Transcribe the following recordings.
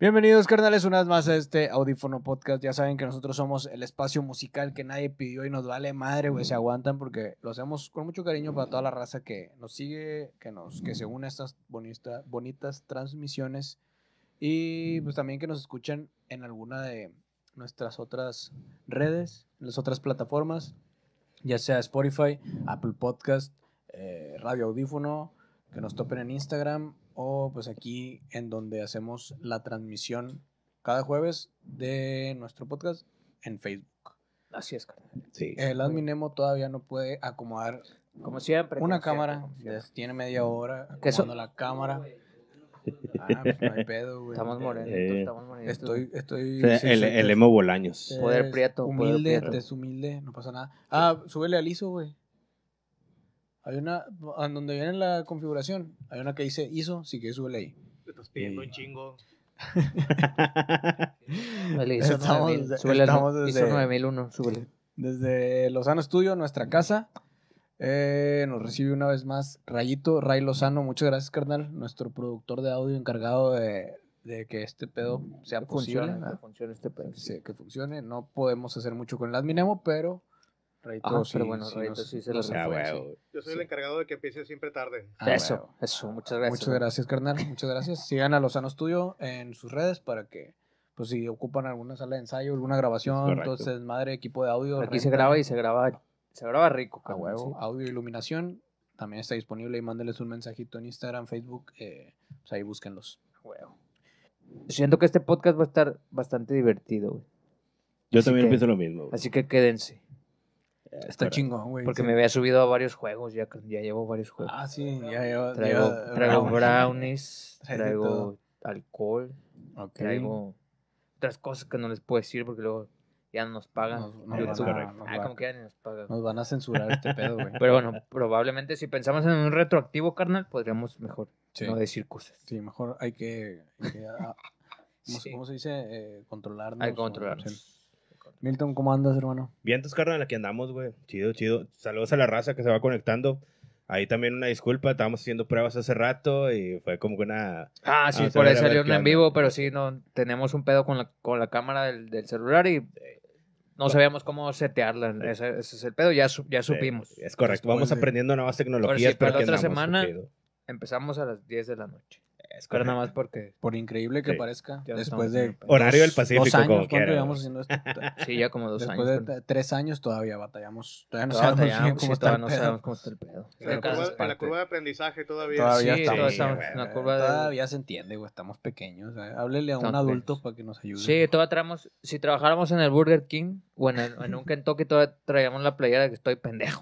Bienvenidos, carnales, una vez más a este Audífono Podcast. Ya saben que nosotros somos el espacio musical que nadie pidió y nos vale madre, güey. Se aguantan porque lo hacemos con mucho cariño para toda la raza que nos sigue, que nos, que se une a estas bonitas transmisiones y pues también que nos escuchen en alguna de nuestras otras redes, en las otras plataformas, ya sea Spotify, Apple Podcast, eh, Radio Audífono, que nos topen en Instagram o pues aquí en donde hacemos la transmisión cada jueves de nuestro podcast en Facebook. Así es, carnal. Sí. El eh, adminemo todavía no puede acomodar como siempre, una cámara. tiene media hora cuando la cámara. Ah, pues no hay pedo, güey. Estamos eh, moriendo. Eh, estamos moriendo. Estoy, estoy. el, emo Bolaños. Poder prieto. Humilde, deshumilde, humilde, no pasa nada. Ah, súbele al ISO, güey. Hay una, en donde viene la configuración, hay una que dice ISO, sí que sube ahí. Te estás pidiendo un chingo. ISO estamos, desde, 9001, súbele. Desde Lozano Studio, nuestra casa. Eh, nos recibe una vez más Rayito, Ray Lozano. Muchas gracias, carnal. Nuestro productor de audio encargado de, que este pedo sea Funcione, que funcione este pedo. que funcione. No podemos hacer mucho con el Adminemo, pero yo soy el encargado de que empiece siempre tarde. Ah, eso, eso, muchas gracias. Muchas gracias, carnal, muchas gracias. Sigan a Lozano Studio en sus redes para que, pues si ocupan alguna sala de ensayo, alguna grabación, entonces madre, equipo de audio. Aquí se graba y se graba, se graba rico. A ah, huevo, audio, iluminación, también está disponible y mándenles un mensajito en Instagram, Facebook, eh, pues ahí búsquenlos. Siento que este podcast va a estar bastante divertido, güey. Yo también pienso lo mismo. Así que quédense. Eh, Está chingón, güey. Porque me había subido a varios juegos, ya, ya llevo varios juegos. Ah, sí, ya llevo. Traigo, brownies, traigo alcohol, traigo otras cosas que no les puedo decir porque luego ya no nos pagan. Nos, ah, ah como que ya nos pagan. Nos van a censurar este pedo, güey. Pero bueno, probablemente si pensamos en un retroactivo, carnal, podríamos mejor no decir cosas. Sí, mejor hay que... Ah, ¿cómo, se dice? Controlar eh, controlarnos. Hay que controlarnos. Milton, ¿cómo andas, hermano? Bien, tus la aquí andamos, güey. Chido, chido. Saludos a la raza que se va conectando. Ahí también una disculpa, estábamos haciendo pruebas hace rato y fue como que una... Ah, sí, ah, por ahí salió en vivo, pero sí, no, tenemos un pedo con la, con la cámara del, celular y no sabíamos cómo setearla. Ese, es el pedo, ya, ya supimos. es correcto, vamos aprendiendo nuevas tecnologías. Pero sí, la otra semana empezamos a las 10 de la noche. Es nada más porque. Por increíble que parezca. después de. Horario del Pacífico. Dos años, ¿cuánto llevamos haciendo esto? sí, ya como dos años. Después de tres años todavía batallamos. Todavía no sabemos, cómo, está el pedo. La curva, la curva de aprendizaje todavía. Todavía sí, estamos. curva de... Todavía se entiende, güey. Estamos pequeños. Eh. Háblele a un adulto para que nos ayude. Sí, todavía traemos... Si trabajáramos en el Burger King, bueno, nunca en un todavía traíamos la playera de que estoy pendejo.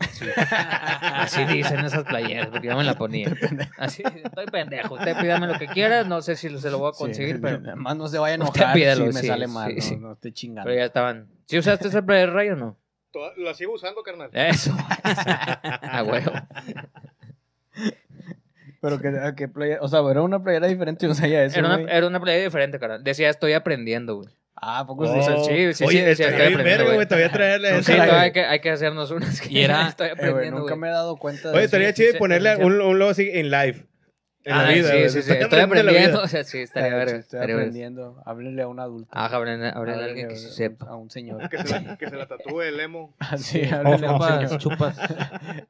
Así, dicen esas playeras, porque yo me la ponía. Así, estoy pendejo. Usted pídame lo que quiera, no sé si se lo voy a conseguir, pero. Además, más no se vaya a enojar pídalo, si me sale mal, no, estoy chingando. Pero ya estaban. ¿Sí usaste esa playera de o no? Toda, la sigo usando, carnal. Eso. a huevo. Pero que, qué playera? o sea, era una playera diferente y no sabía eso. Era era una playera diferente, carnal. Decía, estoy aprendiendo, güey. Ah, poco oh. sí, sí, Oye, sí, sí, sí verga, güey, a traerle eso. Sí, hay que, hay que hacernos unas que y estoy eh, aprendiendo, Nunca me he dado cuenta de Oye, estaría chido ponerle un, un logo así en live ah, sí, sí, sí. Estoy, aprendiendo. O sea, sí, estaría ah, Estoy aprendiendo. Háblenle a un adulto. Ajá, ah, háblenle, a alguien que, sepa. A un señor. Que se la, que se la tatúe el emo. Ah, sí, háblenle a señor. Chupas.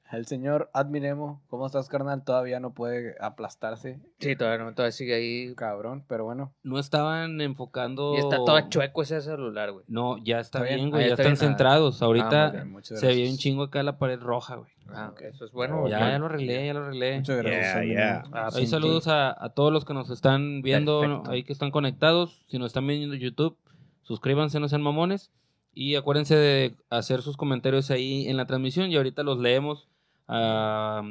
Al señor Admiremo. ¿Cómo estás, carnal? Todavía no puede aplastarse. Sí, todavía no. Todavía sigue ahí. Cabrón, pero bueno. No estaban enfocando... Y está todo chueco ese celular, güey. No, ya está, bien, güey. Ya, están centrados. Ahorita se ve un chingo acá la pared roja, güey. Ah, Eso es bueno. Ya, ya, lo arreglé, ya lo arreglé. Muchas gracias. Ahí saludos a, todos los que nos están viendo, ahí que están conectados. Si nos están viendo en YouTube, suscríbanse, no sean mamones. Y acuérdense de hacer sus comentarios ahí en la transmisión y ahorita los leemos. Ah,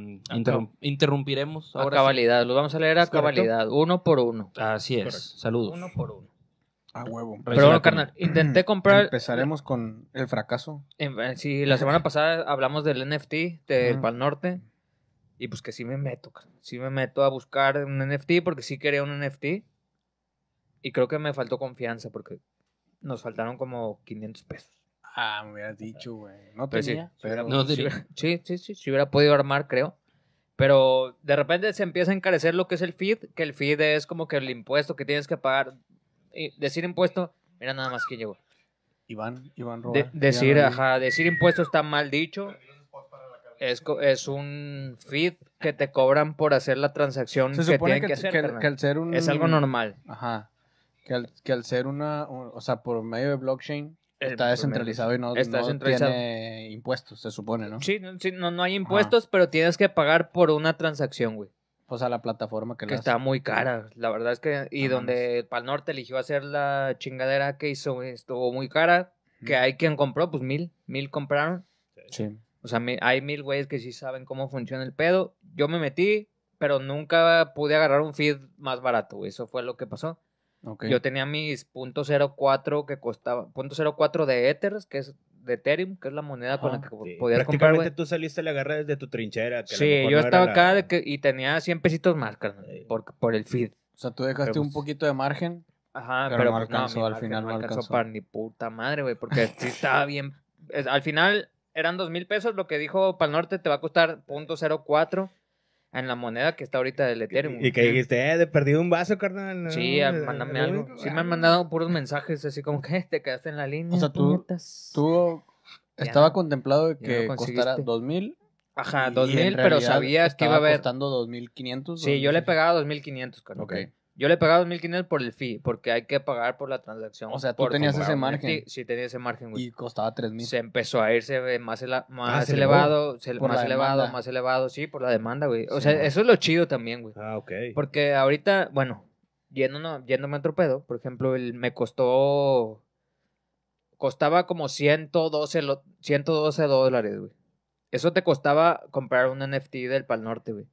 interrumpiremos. Ahora a cabalidad, los vamos a leer a cabalidad, uno por uno. Así es, saludos. Uno por uno. A huevo. Pero, carnal, intenté comprar. Empezaremos con el fracaso. Eh, sí, la semana pasada hablamos del NFT del de Pal Norte. Y pues que sí me meto, carnal. Sí me meto a buscar un NFT porque sí quería un NFT. Y creo que me faltó confianza porque nos faltaron como 500 pesos. Ah, me hubieras dicho, güey. No tenía. Sí, sí, sí, sí, sí, hubiera podido armar, creo. Pero de repente se empieza a encarecer lo que es el feed, que el feed es como que el impuesto que tienes que pagar decir impuesto, mira nada más que llegó. Iván, Iván Roa, decir, ajá, decir impuesto está mal dicho. Es, un feed que te cobran por hacer la transacción que tienen que, hacer. ser un, es algo normal. Ajá. Que al, ser una, o sea, por medio de blockchain, Está descentralizado y no, tiene impuestos, se supone, ¿no? Sí, no, no, hay impuestos, pero tienes que pagar por una transacción, güey a la plataforma que, está muy cara, la verdad es que. Y donde Pal Norte eligió hacer la chingadera que hizo, estuvo muy cara. Que hay quien compró, pues mil, mil compraron. Sí. O sea, hay mil güeyes que sí saben cómo funciona el pedo. Yo me metí, pero nunca pude agarrar un feed más barato. Eso fue lo que pasó. Yo tenía mis .04 que costaba, .04 de Ethers, que es de Ethereum, que es la moneda con la ah, que podías comprar, güey. tú saliste a la garra desde tu trinchera. Que sí, yo estaba acá que, y tenía 100 pesitos más, carnal, por, por el feed. O sea, tú dejaste un pues poquito de margen. Ajá, pero, pues, no alcanzó, al final no alcanzó. alcanzó. para ni puta madre, güey, porque sí estaba bien. al final eran 2 mil pesos, lo que dijo Pal Norte te va a costar punto en la moneda que está ahorita del Ethereum. Y que dijiste, eh, he perdido un vaso, carnal. sí, eh, ah, mándame algo. Sí ah. me han mandado puros mensajes así como que eh, te quedaste en la línea. O sea, tú, estaba contemplado contemplado que costara dos mil. Ajá, dos mil, pero sabías que iba a haber. costando dos Sí, yo le pegaba dos mil quinientos, carnal. Ok. Yo le pagaba 2.500 por el fee, porque hay que pagar por la transacción. O sea, tú tenías ese margen. Sí, tenía ese margen, güey. Y costaba 3.000. Se empezó a irse eh, más, ah, más elevado, más elevado, más elevado, sí, por la demanda, güey. O sea, eso es lo chido también, güey. Ah, ok. Porque ahorita, bueno, yéndome, yéndome a Tropedo, por ejemplo, me costó, costaba como 112, 112 dólares, güey. Eso te costaba comprar un NFT del Pal Norte, güey.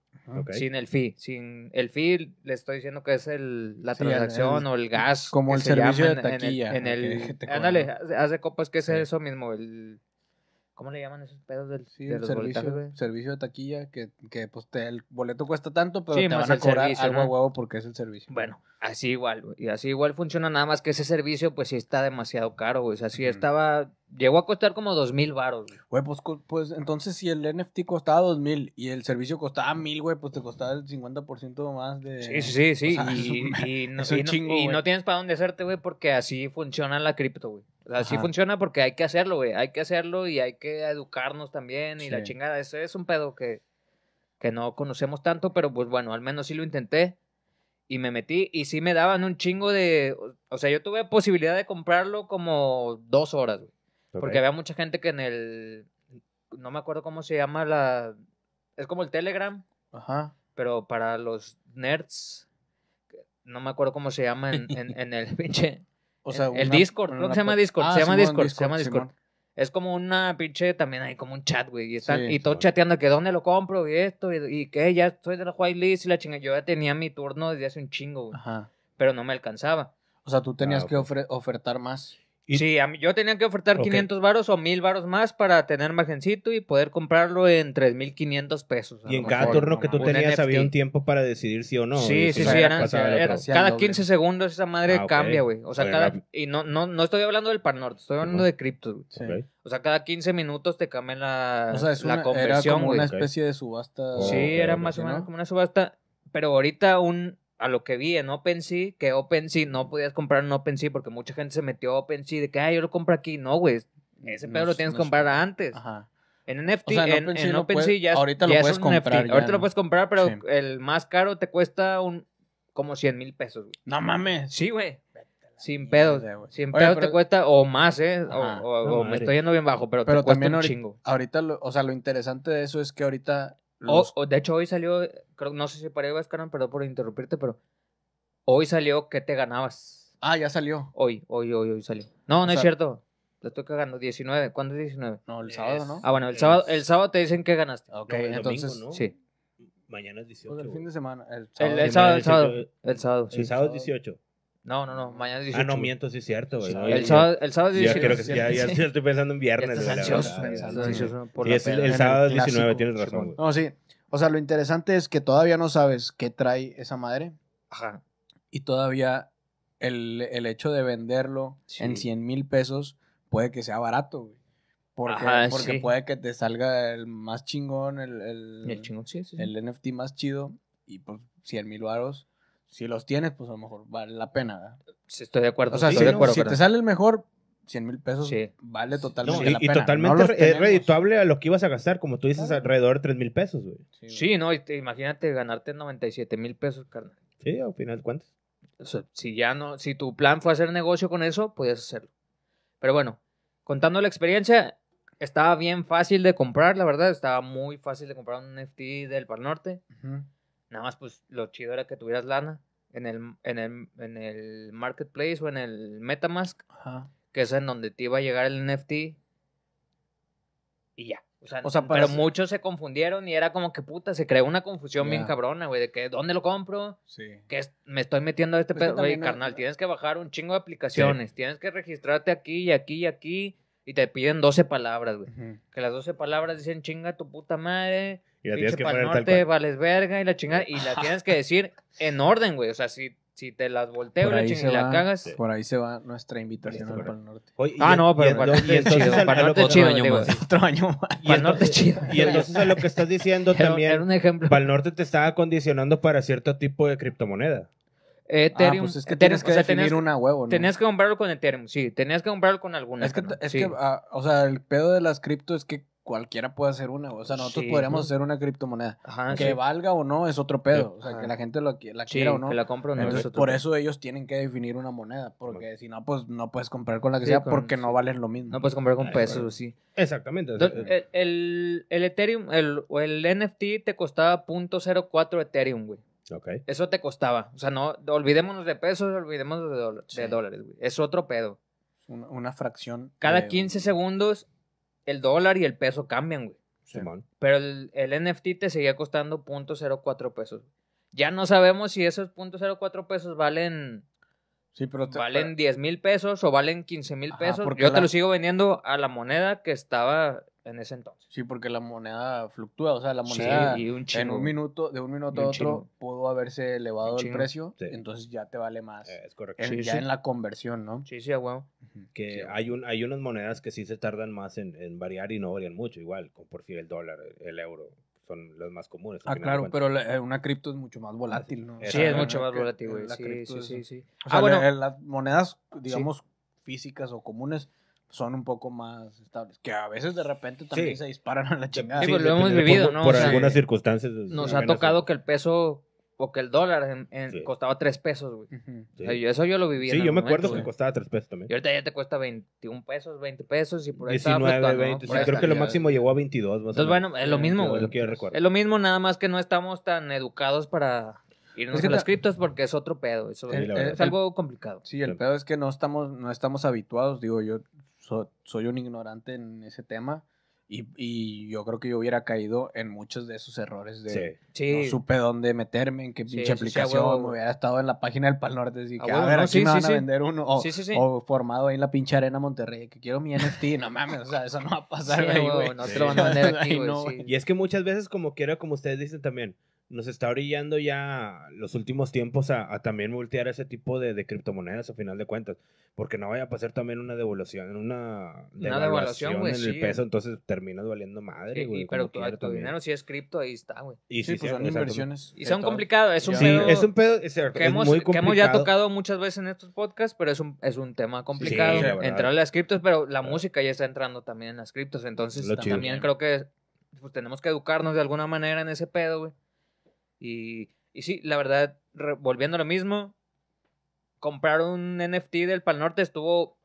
Sin el fee. Sin el fee le estoy diciendo que es el, la transacción o el gas. Como el servicio de taquilla. En el, ándale, hace copas que es eso mismo, el ¿Cómo le llaman esos pedos del servicio, servicio de taquilla? Que, que pues el boleto cuesta tanto, pero te van a cobrar algo porque es el servicio. Bueno, así igual, güey. Y así igual funciona, nada más que ese servicio, pues sí está demasiado caro, güey. O sea, sí estaba. Llegó a costar como dos mil baros, güey. Güey, pues, pues entonces si el NFT costaba 2,000 y el servicio costaba mil, güey, pues te costaba el 50% más de. Sí, sí, sí. y no tienes para dónde hacerte, güey, porque así funciona la cripto, güey. Así funciona porque hay que hacerlo, güey. Hay que hacerlo y hay que educarnos también y la chingada. Eso es un pedo que, no conocemos tanto, pero pues bueno, al menos sí lo intenté y me metí y sí me daban un chingo de... O sea, yo tuve posibilidad de comprarlo como dos horas, güey. Porque había mucha gente que en el... No me acuerdo cómo se llama la... Es como el Telegram. Ajá. Pero para los nerds. No me acuerdo cómo se llama en, en, en el pinche el, Discord, ¿no? se llama ah, Discord, se llama Discord, se llama Discord. Es como una pinche, también hay como un chat, güey. Y, están, y todo chateando que dónde lo compro y esto y, que ya estoy de la List y la chinga. Yo ya tenía mi turno desde hace un chingo, güey. Ajá. Pero no me alcanzaba. O sea, tú tenías ah, que ofertar más. Sí, yo tenía que ofertar 500 varos o 1000 varos más para tener margencito y poder comprarlo en 3500 pesos. Y en cada turno que tú tenías había un tiempo para decidir si o no. Sí, sí, sí. cada 15 segundos esa madre ah, cambia, güey. O sea, cada. Y no, no, no estoy hablando del pan Norte, estoy hablando de cripto, güey. O sea, cada 15 minutos te cambia la, o sea, la una, conversión, como una especie de subasta. sí, era más o menos como una subasta. Pero ahorita un a lo que vi en OpenSea, que OpenSea no podías comprar en OpenSea porque mucha gente se metió a OpenSea de que, ah, yo lo compro aquí. No, güey, ese pedo lo tienes que comprar antes. En NFT, en, OpenSea, ya ya, ahorita lo puedes comprar. ahorita lo puedes comprar, pero el más caro te cuesta un como 100 mil pesos. No mames. Sí, güey. Sin pedos, sin pedos te cuesta o más, ¿eh? o, me estoy yendo bien bajo, pero, te cuesta también chingo. Ahorita, lo, o sea, lo interesante de eso es que ahorita de hecho, hoy salió, eh, no sé si para ahí perdón por interrumpirte, pero hoy salió que te ganabas? Ah, ya salió. Hoy, hoy, hoy, hoy salió. No, no es cierto. Te estoy cagando. 19. ¿Cuándo es 19? No, el sábado, ¿no? Ah, bueno, el, sábado, el sábado te dicen que ganaste. Ok, entonces, ¿no? sí. Mañana es 18. Pues, el fin de semana. El sábado. El, sábado, el sábado. El sábado, sí. El sábado es 18. No, no, no, mañana es 18. Ah, no, miento, sí es cierto, güey. el, sábado, es 18. creo que ya, estoy pensando en viernes. estás ansioso. el, sábado es 19, tienes razón, güey. No, sí. O sea, lo interesante es que todavía no sabes qué trae esa madre. Ajá. Y todavía el, el hecho de venderlo en 100 mil pesos puede que sea barato, güey. Porque, Ajá, porque puede que te salga el más chingón, el, el, el, chingón, sí, el NFT más chido y por pues, 100 mil varos si los tienes, pues a lo mejor vale la pena. ¿verdad? estoy de acuerdo. O sea, si, te sale el mejor, 100 mil pesos vale totalmente y, totalmente es redituable a lo que ibas a gastar, como tú dices, alrededor de 3 mil pesos, Sí, no, imagínate ganarte 97 mil pesos, carnal. Sí, al final, ¿cuántos? si ya no, si tu plan fue hacer negocio con eso, podías hacerlo. Pero bueno, contando la experiencia, estaba bien fácil de comprar, la verdad, estaba muy fácil de comprar un NFT del parnorte Norte. Nada más, pues lo chido era que tuvieras lana en el, en el, marketplace o en el MetaMask, que es en donde te iba a llegar el NFT y ya. O sea, pero muchos se confundieron y era como que puta, se creó una confusión bien cabrona, güey, de que dónde lo compro, sí. que me estoy metiendo a este pues pedo, güey, carnal, tienes que bajar un chingo de aplicaciones, tienes que registrarte aquí y aquí y aquí y te piden 12 palabras, güey. Que las 12 palabras dicen chinga tu puta madre, y la tienes que poner norte, tal verga y la chingada. Y la tienes que decir en orden, güey. O sea, si, si te las volteo la chingada y la cagas. Por ahí se va nuestra invitación para el Norte. ah, no, pero para el Norte es chido. Para el Norte es chido. Otro año Norte chido. Y entonces a lo que estás diciendo también. un ejemplo. Para el Norte te estaba condicionando para cierto tipo de criptomoneda. Ethereum. Ah, pues es que tienes que o una huevo, Tenías que comprarlo con Ethereum, sí. Tenías que comprarlo con alguna. Es que, es que ah, o sea, el pedo de las cripto es que cualquiera puede hacer una, o sea, nosotros podríamos hacer una criptomoneda. que valga o no es otro pedo, o sea, que la gente lo, la quiera o no. Que la compre o no. por eso ellos tienen que definir una moneda, porque si no, pues no puedes comprar con la que sea porque no valen lo mismo. No puedes comprar con pesos, sí. Exactamente. Eh. el, el, Ethereum, el, o el NFT te costaba 0.04 Ethereum, güey. Eso te costaba. O sea, no, olvidémonos de pesos, olvidémonos de, de dólares, güey. Es otro pedo. Una, fracción. Cada 15 segundos el dólar y el peso cambian, güey. Pero el, NFT te seguía costando .04 pesos. Ya no sabemos si esos .04 pesos valen... Sí, pero valen 10 mil pesos o valen 15 mil pesos. porque Yo te lo sigo vendiendo a la moneda que estaba en ese entonces. Sí, porque la moneda fluctúa, o sea, la moneda sí, un en un minuto, de un minuto a otro pudo haberse elevado el precio, entonces ya te vale más. Eh, es correcto. En, ya en la conversión, ¿no? Sí, sí, guau. Que hay, un, hay unas monedas que sí se tardan más en, variar y no varían mucho, igual, como por si el dólar, el euro, son las más comunes. Ah, claro, pero eh, una cripto es mucho más volátil, ah, ¿no? Sí, es mucho más volátil, Sí, sí, sí, o ah, sea, ah, bueno. las monedas, digamos, físicas o comunes son un poco más estables. Que a veces de repente también se disparan a la chingada. Sí, pues, pues lo hemos vivido, ¿no? Por algunas circunstancias. Nos ha tocado que el peso o que el dólar costaba tres pesos, güey. eso yo lo viví. Sí, yo me acuerdo que costaba tres pesos también. Y ahorita ya te cuesta 21 pesos, 20 pesos y por ahí 19, estaba 20. ¿no? creo que lo máximo llegó a 22. Más Entonces, bueno, es lo mismo, güey. Es lo Es lo mismo, nada más que no estamos tan educados para irnos es a las criptos porque es otro pedo. Eso, es, es algo complicado. Sí, el pedo es que no estamos, no estamos habituados. Digo, yo soy un ignorante en ese tema. Y, y, yo creo que yo hubiera caído en muchos de esos errores de sí. no supe dónde meterme, en qué pinche aplicación, me hubiera estado en la página del Pal Norte, y que a, ver, me a vender uno, o, formado ahí en la pinche arena Monterrey, que quiero mi NFT, no mames, o sea, eso no va a pasar, y es que muchas veces, como quiera, como ustedes dicen también, nos está brillando ya los últimos tiempos a, también voltear ese tipo de, criptomonedas a final de cuentas. Porque no vaya a pasar también una devolución, una, una devaluación, en el peso, entonces terminas valiendo madre, güey. pero tu, dinero si es cripto, ahí está, güey. Y sí, pues, son inversiones. Y son complicados, es un pedo. es un pedo, que, hemos, ya tocado muchas veces en estos podcasts, pero es un, es un tema complicado. entrar en las criptos, pero la música ya está entrando también en las criptos, entonces también creo que pues tenemos que educarnos de alguna manera en ese pedo, güey. Y, sí, la verdad, volviendo a lo mismo, comprar un NFT del Pal Norte estuvo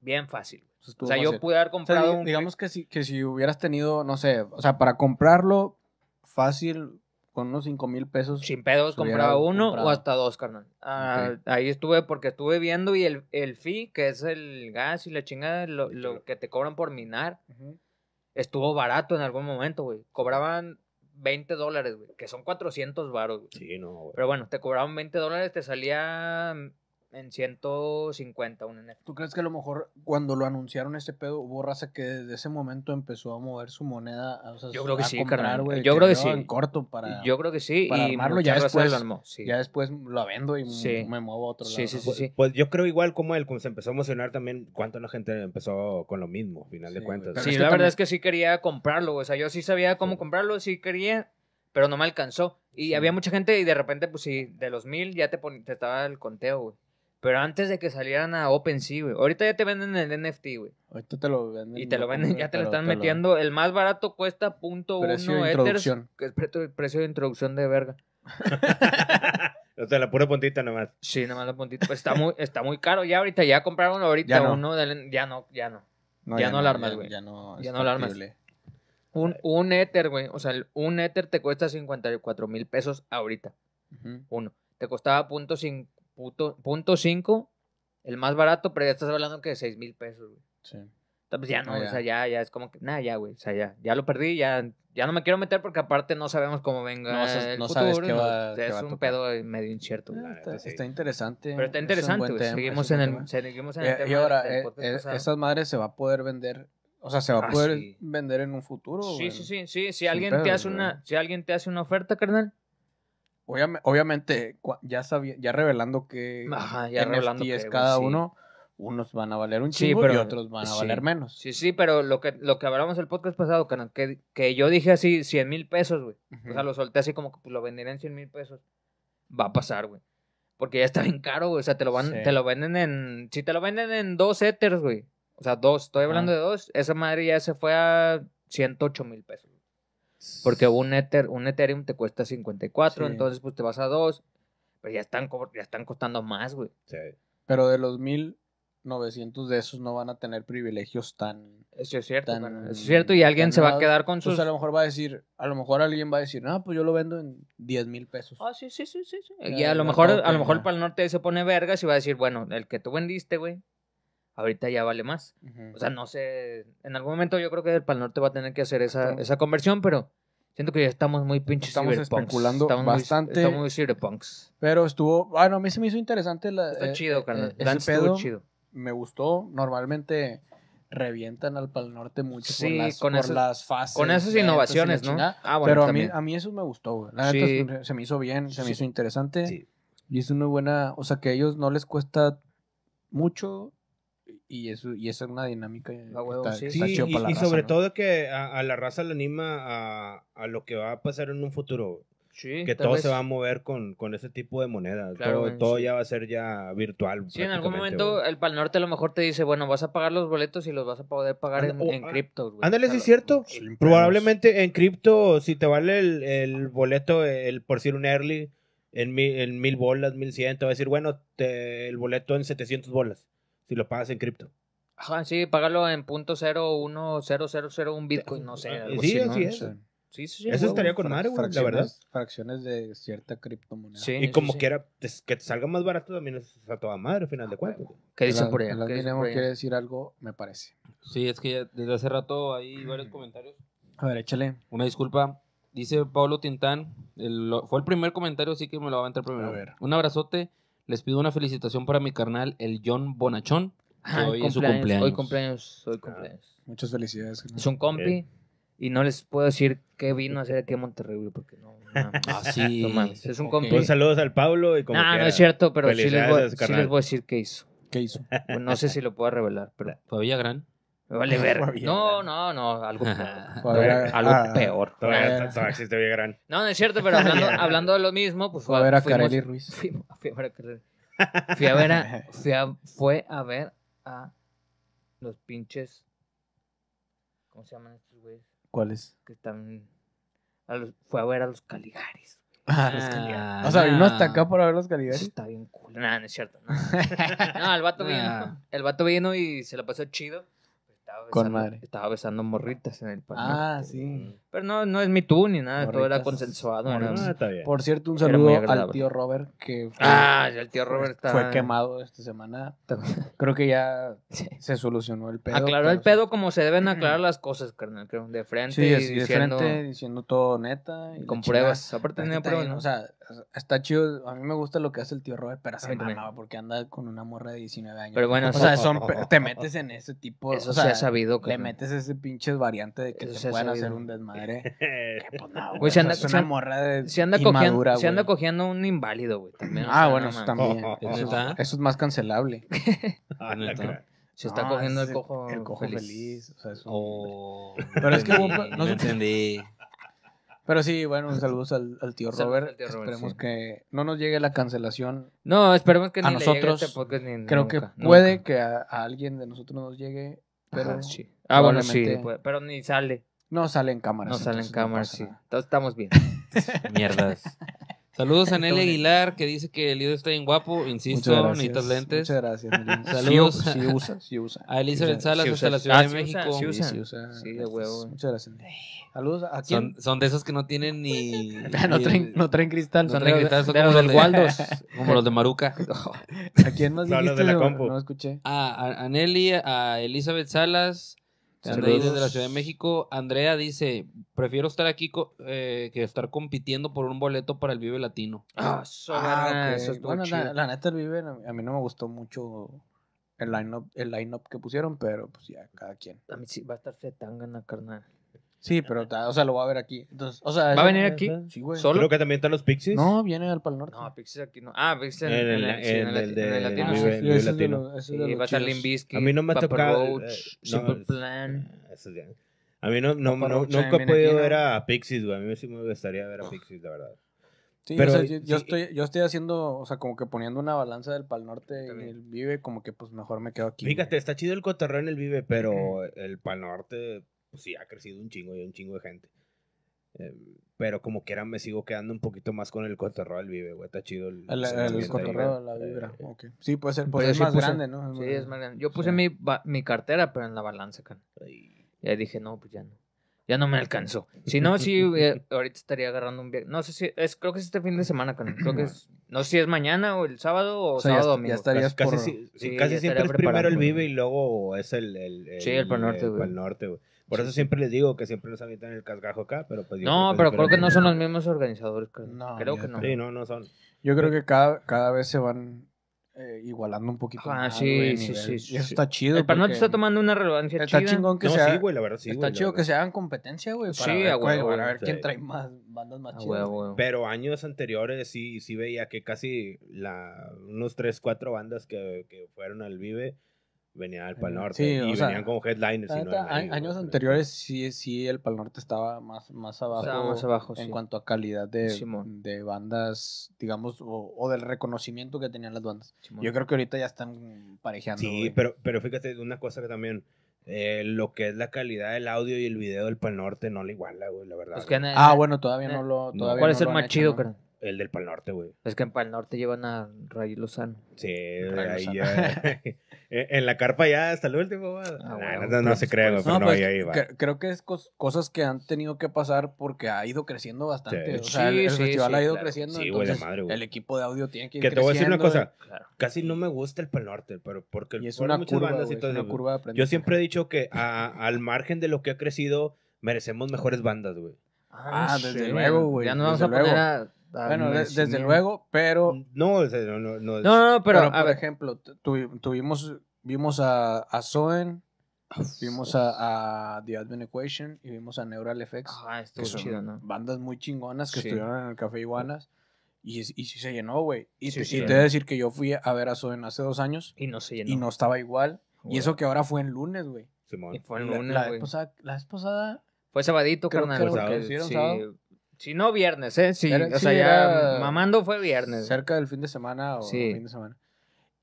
bien fácil. o sea, yo pude haber comprado Digamos que si, que si hubieras tenido, no sé, o sea, para comprarlo fácil, con unos 5 mil pesos. Sin pedos, compraba uno o hasta dos, carnal. Ah, ahí estuve porque estuve viendo y el, el fee, que es el gas y la chingada, lo, que te cobran por minar, estuvo barato en algún momento, güey. Cobraban 20 dólares, güey, que son 400 baros, Sí, no, güey. Pero bueno, te cobraban 20 dólares, te salía en 150 un NFT. ¿Tú crees que a lo mejor cuando lo anunciaron este pedo hubo raza que desde ese momento empezó a mover su moneda? yo creo que sí, yo creo que sí. En corto para, yo creo que sí. armarlo ya después, lo ya después lo vendo y me muevo a otro lado. Sí, sí, sí. Pues, yo creo igual como él, cuando se empezó a emocionar también, cuánto la gente empezó con lo mismo, al final de cuentas. Sí, la verdad es que sí quería comprarlo. O sea, yo sí sabía cómo comprarlo, sí quería pero no me alcanzó. Y había mucha gente y de repente, pues sí, de los mil ya te, te estaba el conteo, güey. Pero antes de que salieran a OpenSea, güey. Ahorita ya te venden el NFT, güey. Ahorita te lo venden. Y te lo venden, ya te lo están metiendo. El más barato cuesta punto precio uno de introducción. que es precio de introducción de verga. o sea, la pura puntita nomás. Sí, nomás la puntita. Pues está muy, está muy caro ya ahorita. Ya compraron ahorita uno. Del, ya no, ya no. ya, no no alarmas, güey. Ya, no, ya no alarmas. Un, un Ether, güey. O sea, un Ether te cuesta 54 mil pesos ahorita. Uno. Te costaba punto punto, punto cinco, el más barato, pero ya estás hablando que de 6 mil pesos, güey. Sí. Entonces pues ya no, ah, ya. ya, es como que, nada, ya, güey, o sea, ya, ya lo perdí, ya, ya no me quiero meter porque aparte no sabemos cómo venga no, sabes qué va, a ser es un pedo medio incierto. Eh, está, interesante. Pero está interesante, güey, seguimos, en el, seguimos tema. ahora, eh, eh, esas madres se va a poder vender o sea, se va a ah, poder vender en un futuro. Sí, sí, sí, sí. Si alguien te hace una, si alguien te hace una oferta, carnal, obviamente, ya sabía, ya revelando que Ajá, ya es cada uno, unos van a valer un chingo pero, y otros van a valer menos. Sí, sí, pero lo que, lo que hablamos el podcast pasado, que, que yo dije así 100 mil pesos, güey. O sea, lo solté así como que pues, lo en 100 mil pesos. Va a pasar, güey. Porque ya está bien caro, güey. O sea, te lo van, te lo venden en. Si te lo venden en dos éteres, güey. O sea, dos, estoy hablando de dos. Esa madre ya se fue a 108 mil pesos. Porque un Ether, un Ethereum te cuesta 54, cuatro entonces pues te vas a dos pero ya están, ya están costando más, güey. Pero de los 1900 de esos no van a tener privilegios tan... Eso es cierto, es cierto, y alguien se va a quedar con sus... a lo mejor va a decir, a lo mejor alguien va a decir, ah pues yo lo vendo en diez mil pesos. Ah, sí, sí, sí, sí. Y a, lo mejor, a lo mejor para el norte se pone vergas y va a decir, bueno, el que tú vendiste, güey, ahorita ya vale más. O sea, no sé, en algún momento yo creo que el Pal Norte va a tener que hacer esa, esa conversión, pero siento que ya estamos muy pinches Estamos especulando bastante. estamos muy cyberpunks. Pero estuvo, bueno, ah, a mí se me hizo interesante la... Está eh, chido, eh, carnal. Eh, pedo, chido. Me gustó, normalmente revientan al Pal Norte mucho por, las, con las fases. Con esas innovaciones, ¿no? Ah, bueno, Pero a mí, a mí eso me gustó, La neta se me hizo bien, se me hizo interesante. Y es una buena. O sea, que a ellos no les cuesta mucho y eso y esa es una dinámica y, sobre todo que a, la raza le anima a, lo que va a pasar en un futuro que todo se va a mover con, ese tipo de monedas, todo, ya va a ser ya virtual sí en algún momento el Pal Norte a lo mejor te dice bueno vas a pagar los boletos y los vas a poder pagar en, cripto ándale es cierto probablemente en cripto si te vale el, boleto el por decir un early en, en mil bolas, mil cien, va a decir, bueno, el boleto en 700 bolas si lo pagas en cripto. Ajá, sí, págalo en punto cero un bitcoin, no sé. Ah, sí, Sí, sí, Eso estaría con madre, la verdad. Fracciones de cierta criptomoneda. y como quiera, que salga más barato también es a toda madre, al final de cuentas. ¿Qué dicen por ella? quiere decir algo, me parece. Sí, es que desde hace rato hay varios comentarios. A ver, échale. Una disculpa. Dice Pablo Tintán, fue el primer comentario, así que me lo va a entrar primero. A ver. Un abrazote. Les pido una felicitación para mi carnal, el John Bonachón. que hoy es su cumpleaños. Hoy cumpleaños, hoy ah, cumpleaños. muchas felicidades. Es un compi. Y no les puedo decir qué vino a hacer aquí a Monterrey, porque no. ah, sí. No mames. Es un compi. Un pues saludos al Pablo. Y como nah, no es cierto, pero sí les, voy, a decir qué hizo. ¿Qué hizo? Pues no sé si lo puedo revelar, pero. todavía gran. Vale, ver. No, no, no, algo peor. Ah, algo peor. No, no es cierto, pero hablando, hablando de lo mismo, pues fue a ver a Carelli Ruiz. Fui, a ver a a ver fue a ver a los pinches. ¿Cómo se llaman estos güeyes? ¿Cuáles? Que están. fue a ver a los caligares Ah, los o sea, vino hasta acá para ver los caligares Está bien cool. No, no es cierto. No, no el, vato ah. el vato vino y se lo pasó chido estaba besando, morritas en el parque. Ah, este, sí. Mm, pero no, es mi tú ni nada, todo era consensuado. Ah, Por cierto, un saludo al tío Robert que fue, ah, el tío Robert fue quemado esta semana. Creo que ya se solucionó el pedo. Aclaró el pedo como se deben aclarar las cosas, carnal, De frente diciendo... todo neta. Y con pruebas. Aparte pruebas, O sea, está chido. A mí me gusta lo que hace el tío Robert, pero se mamaba porque anda con una morra de 19 años. Pero bueno, te metes en ese tipo. Eso o sea, le metes ese pinche variante de que se pueden hacer un desmadre. se anda- una morra de cogiendo, anda cogiendo un inválido, güey. Ah, bueno, eso también. Eso, es- más cancelable. Ah, ah, se está ah, cogiendo el cojo, El cojo feliz. o sea, es oh, Pero es que no entendí. Pero sí, bueno, saludos al, al tío Robert. Esperemos que no nos llegue la cancelación. No, esperemos que A ni le llegue este nosotros, este podcast ni- Creo que puede que a alguien de nosotros nos llegue. Pero, sí. Ah, bueno, sí. pero ni sale. No sale en cámara. No sale en cámara, sí. Entonces estamos bien. Mierdas. Saludos a Nelly Aguilar, que dice que el líder está bien guapo. Insisto, ni necesitas lentes. Muchas gracias. Saludos. Sí, usa, sí usa. A Elizabeth Salas hasta la Ciudad ah, de México. sí, usa. sí, usa. de huevo. Muchas gracias. Saludos a quién? Son, de esos que no tienen ni. no, traen, no cristal. No son traen cristal, son de, como los del Waldos. como los de Maruca. ¿A quién más dijiste? No, de la No escuché. Ah, a, a Nelly, a Elizabeth Salas desde la Ciudad de México. Andrea dice, prefiero estar aquí eh, que estar compitiendo por un boleto para el Vive Latino. Ah, ah eso, Bueno, la, neta, el Vive a mí no me gustó mucho el line-up que pusieron, pero pues ya, cada quien. A mí sí va a estar Zetangana, carnal. Sí, pero, o sea, lo va a ver aquí. Entonces, o sea, ¿Va a venir aquí? Sí, güey. ¿Solo? Creo que también están los Pixies. No, viene al Pal Norte. No, Pixies aquí no. Ah, Pixies en el, en el, el, el latino. el, de latino. Sí, va a estar A mí no me ha tocado. Eh, Simple Plan. Ah, a mí no, no, no, nunca he podido ver a Pixies, güey. A mí sí me gustaría ver a Pixies, la verdad. Sí, pero, yo, estoy, yo estoy haciendo, o sea, como que poniendo una balanza del Pal Norte en el Vive, como que pues mejor me quedo aquí. Fíjate, está chido el cotorreo en el Vive, pero el Pal Norte, pues sí, ha crecido un chingo y un chingo de gente. Eh, pero como quiera me sigo quedando un poquito más con el cotorreo del Vive, güey. Está chido el, el, cotorreo, la eh, vibra. Eh. Sí, puede ser, pues, pues, pues es más grande, ¿no? Sí, es más grande. Yo puse mi, mi, cartera, pero en la balanza, can. Y ahí dije, no, pues ya no. Ya no me alcanzó. Si no, sí, ahorita estaría agarrando un viaje. No sé si es, creo que es este fin de semana, can. Creo que es, no sé si es mañana o el sábado o, sábado mismo. Ya estarías casi, sí, casi siempre es primero el Vive y luego es el. el, sí, el Norte, güey. el Norte, güey. Por eso siempre les digo que siempre nos avientan el casgajo acá, pero pues... no, pues, pero creo que no son los mismos organizadores. Creo, no, creo que no. Sí, no, no son. Yo creo que cada, cada vez se van eh, igualando un poquito. Ah, sí, sí, sí, sí, eso está chido. El te está tomando una relevancia chida. Está chingón que sea, sí, güey, la verdad, sí, Está chido que se hagan competencia, güey. Sí, a Para ver quién trae más bandas más chidas. Pero años anteriores sí, sí veía que casi la, unos 3, 4 bandas que, que fueron al Vive venía al Pal Norte y venían como headliners. años anteriores sí, sí, el Pal Norte estaba más, más abajo, abajo en cuanto a calidad de, de bandas, digamos, o, del reconocimiento que tenían las bandas. Yo creo que ahorita ya están parejando Sí, pero, pero fíjate, una cosa que también... Eh, lo que es la calidad del audio y el video del Pal Norte no le iguala, la verdad. ah, bueno, todavía no lo. Todavía ¿Cuál es el más chido, el del Pal Norte, güey. Es que en Pal Norte llevan a Ray Lozano. Sí, Ray ahí ya. E, en la carpa ya hasta el último, ah, no, se cree, güey, pero pues, ahí, va. Creo que es cosas que han tenido que pasar porque ha ido creciendo bastante. Sí. sí, el, festival ha ido creciendo. entonces, El equipo de audio tiene que ir Que te voy a decir una cosa. Casi no me gusta el Pal Norte, pero porque y es una curva, bandas y todo es curva Yo siempre he dicho que al margen de lo que ha crecido, merecemos mejores bandas, güey. Ah, ah desde luego, güey. Ya no vamos a poner a Ah, bueno, desde luego, pero. Mm, no, no, no. No, pero, por ejemplo, tuvimos, vimos a, Soen. Zoen, ah, vimos a, The Advent Equation y vimos a Neural effects Ah, es chido, ¿no? Bandas muy chingonas que estuvieron en el Café Iguanas. Y, y sí se llenó, güey. Y, te voy a decir que yo fui a ver a Zoen hace dos años. Y no se llenó. Y no estaba igual. Y eso que ahora fue en lunes, güey. Y fue en lunes. La, la, esposada... la Fue sabadito, carnal. Sí, si no, viernes, ¿eh? Sí, o sea, ya mamando fue viernes. Cerca del fin de semana o fin de semana.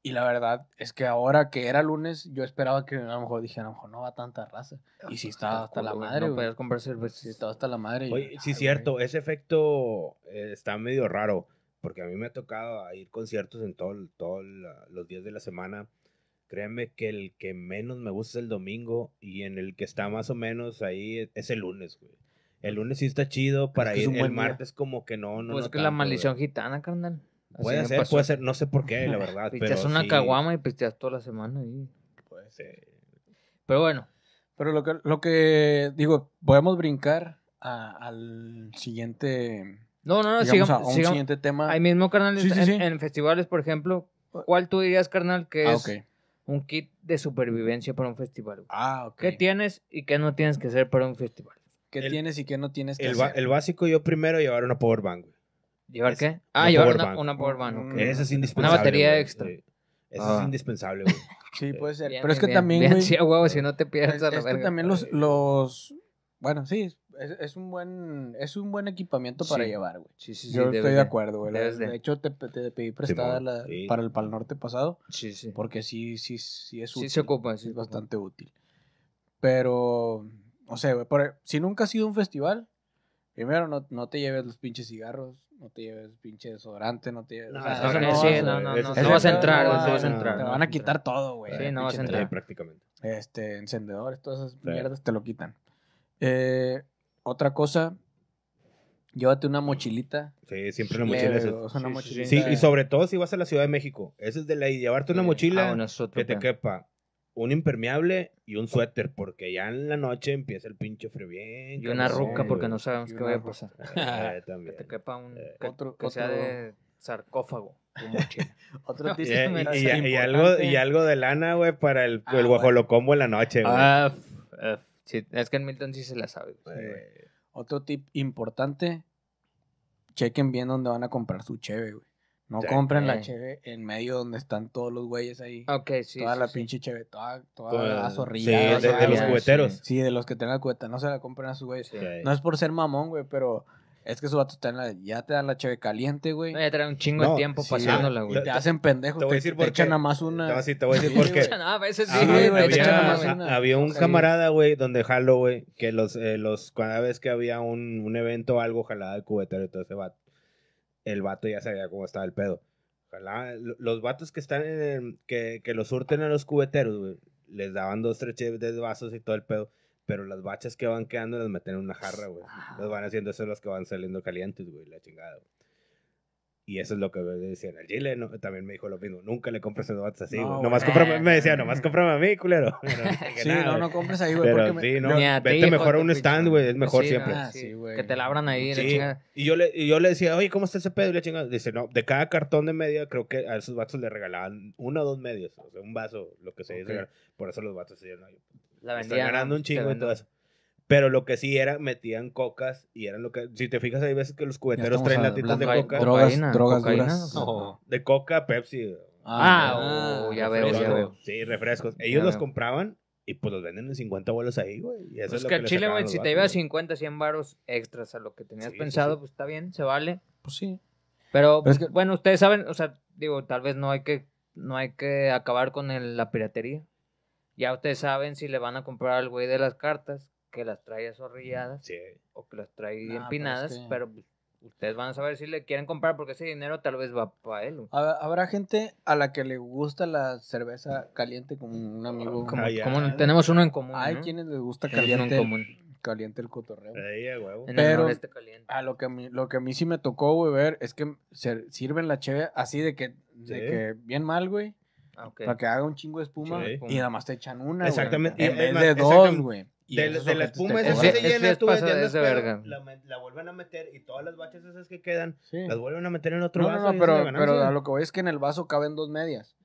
Y la verdad es que ahora que era lunes, yo esperaba que a lo mejor dijeran, a lo mejor no va tanta raza. Ah, y pues, si estaba hasta la madre. No Si estaba hasta la madre. sí, ah, cierto. Ese efecto eh, está medio raro. Porque a mí me ha tocado ir conciertos en todos los días de la semana. Créanme que el que menos me gusta es el domingo. Y en el que está más o menos ahí e, es el lunes, güey. El lunes sí está chido pues para ir. El martes como que no, no. Pues es que la maldición gitana, carnal. puede ser, puede ser. No sé por qué, la verdad. pisteas una caguama y pisteas toda la semana. Y... Puede ser. Pero bueno. Pero lo que, lo que digo, podemos brincar al siguiente. No, no, no, sigamos, a un siguiente tema. Ahí mismo, carnal, en, festivales, por ejemplo, ah. ¿cuál tú dirías, carnal, que ah, es un kit de supervivencia para un festival? Ah, ok. ¿Qué tienes y qué no tienes que hacer para un festival? ¿Qué tienes y qué no tienes que el, hacer? El básico, yo primero llevar una power bank, güey. ¿Llevar qué? Ah, llevar una, power bank. Mm. Esa es indispensable. Una batería extra. es ah. indispensable, güey. Sí, puede ser. Pero es que también, si no te pierdes también los, los. Bueno, sí, es, un buen es un buen equipamiento para llevar, güey. Sí, sí, Yo estoy de acuerdo, güey. De. hecho, te, pedí prestada para el Pal Norte pasado. Sí, sí. Porque sí, sí, sí es útil. Sí se ocupa, sí. Es bastante útil. Pero o sea, güey. E-, si nunca has sido un festival, primero no, te lleves los pinches cigarros, no te lleves pinches desodorante, no te lleves. No, vas, a entrar, no, vas a entrar. Te van a quitar todo, güey. Sí, no vas a entrar. prácticamente. Este, encendedores, todas esas mierdas te lo quitan. Eh, otra cosa, Llévate una mochilita. Sí, siempre una mochila. sí, sí, y sobre todo si vas a la Ciudad de México. Ese es de la llevarte una mochila ah, que te quepa un impermeable y un suéter, porque ya en la noche empieza el pinche frío bien. Y una ruca, porque no sabemos qué va a pasar. Eh, eh, que te quepa un eh, otro, que sea de sarcófago. y, algo, y algo de lana, güey, para el, ah, el guajolocombo en la noche, güey. Ah, es que en Milton sí se la sabe. otro tip importante, chequen bien dónde van a comprar su cheve, güey. No compren la cheve en medio donde están todos los güeyes ahí. Ok, sí. Toda la pinche cheve, toda, toda la zorrilla. Sí, de, los cubeteros. Sí. de los que tengan la cubeta. No se la compren a sus güeyes. No es por ser mamón, güey, pero es que su vato está en la, ya te dan la cheve caliente, güey. No, ya traen un chingo de tiempo pasándola, güey. Te, hacen pendejo. Te voy a decir por te, qué. echan más una. No, sí, te voy a decir por qué. a veces ah, sí, güey. Había, había, un camarada, güey, donde jalo, güey, que los, eh, los, cada vez que había un, un evento o algo, jalaba el cubetero y todo ese vato el vato ya sabía cómo estaba el pedo. Ojalá, los vatos que están en que, los surten a los cubeteros, güey, les daban dos, tres de vasos y todo el pedo. Pero las bachas que van quedando las meten en una jarra, güey. Los ah. van haciendo eso los que van saliendo calientes, güey, la chingada, güey. Y eso es lo que decían al chile. No, también me dijo lo mismo. Nunca le compres a vatos así, nomás me decía, nomás cómprame a mí, culero. sí, no, no compres ahí, güey. Pero sí, no, vete mejor a un stand, güey. Es mejor siempre. Ah, que te la abran ahí. y, yo le, y yo le decía, oye, ¿cómo está ese pedo? Y la Dice, no, de cada cartón de media, creo que a esos vatos le regalaban uno o dos medios. O sea, un vaso, lo que se Por eso los vatos se ahí. la vendían, Están ganando un chingo en todo eso. Pero lo que sí era, metían cocas y eran lo que. Si te fijas, hay veces que los cubeteros traen latitas de coca. Drogas, drogas duras. No. De coca, Pepsi. Ah, ah oh, ya veo, Sí, refrescos. Ellos los compraban y pues los venden en 50 bolos ahí, güey. Pues es que, que Chile, güey, si te ibas 50, 100 baros extras a lo que tenías pensado, pues está bien, se vale. Pues sí. Pero, pues, bueno, ustedes saben, o sea, digo, tal vez no hay que, no hay que acabar con la piratería. Ya ustedes saben si le van a comprar al güey de las cartas que las trae azorrilladas o que las trae empinadas, pero, pues, ustedes van a saber si le quieren comprar porque ese dinero tal vez va para él. Habrá gente a la que le gusta la cerveza caliente como un amigo. Ah, ah, como, tenemos uno en común. Hay quienes les gusta caliente. Caliente el cotorreo. Pero a lo que a mí, lo que a mí sí me tocó, güey, ver es que se sirven la cheve así de que, de que bien mal, güey. Ah, para que haga un chingo de espuma y nada más te echan una. Exactamente. de dos, güey de, la espuma esa se llena, tú ves, la, vuelven a meter y todas las baches esas que quedan, las vuelven a meter en otro vaso. No, no, pero, pero a lo que voy es que en el vaso caben dos medias.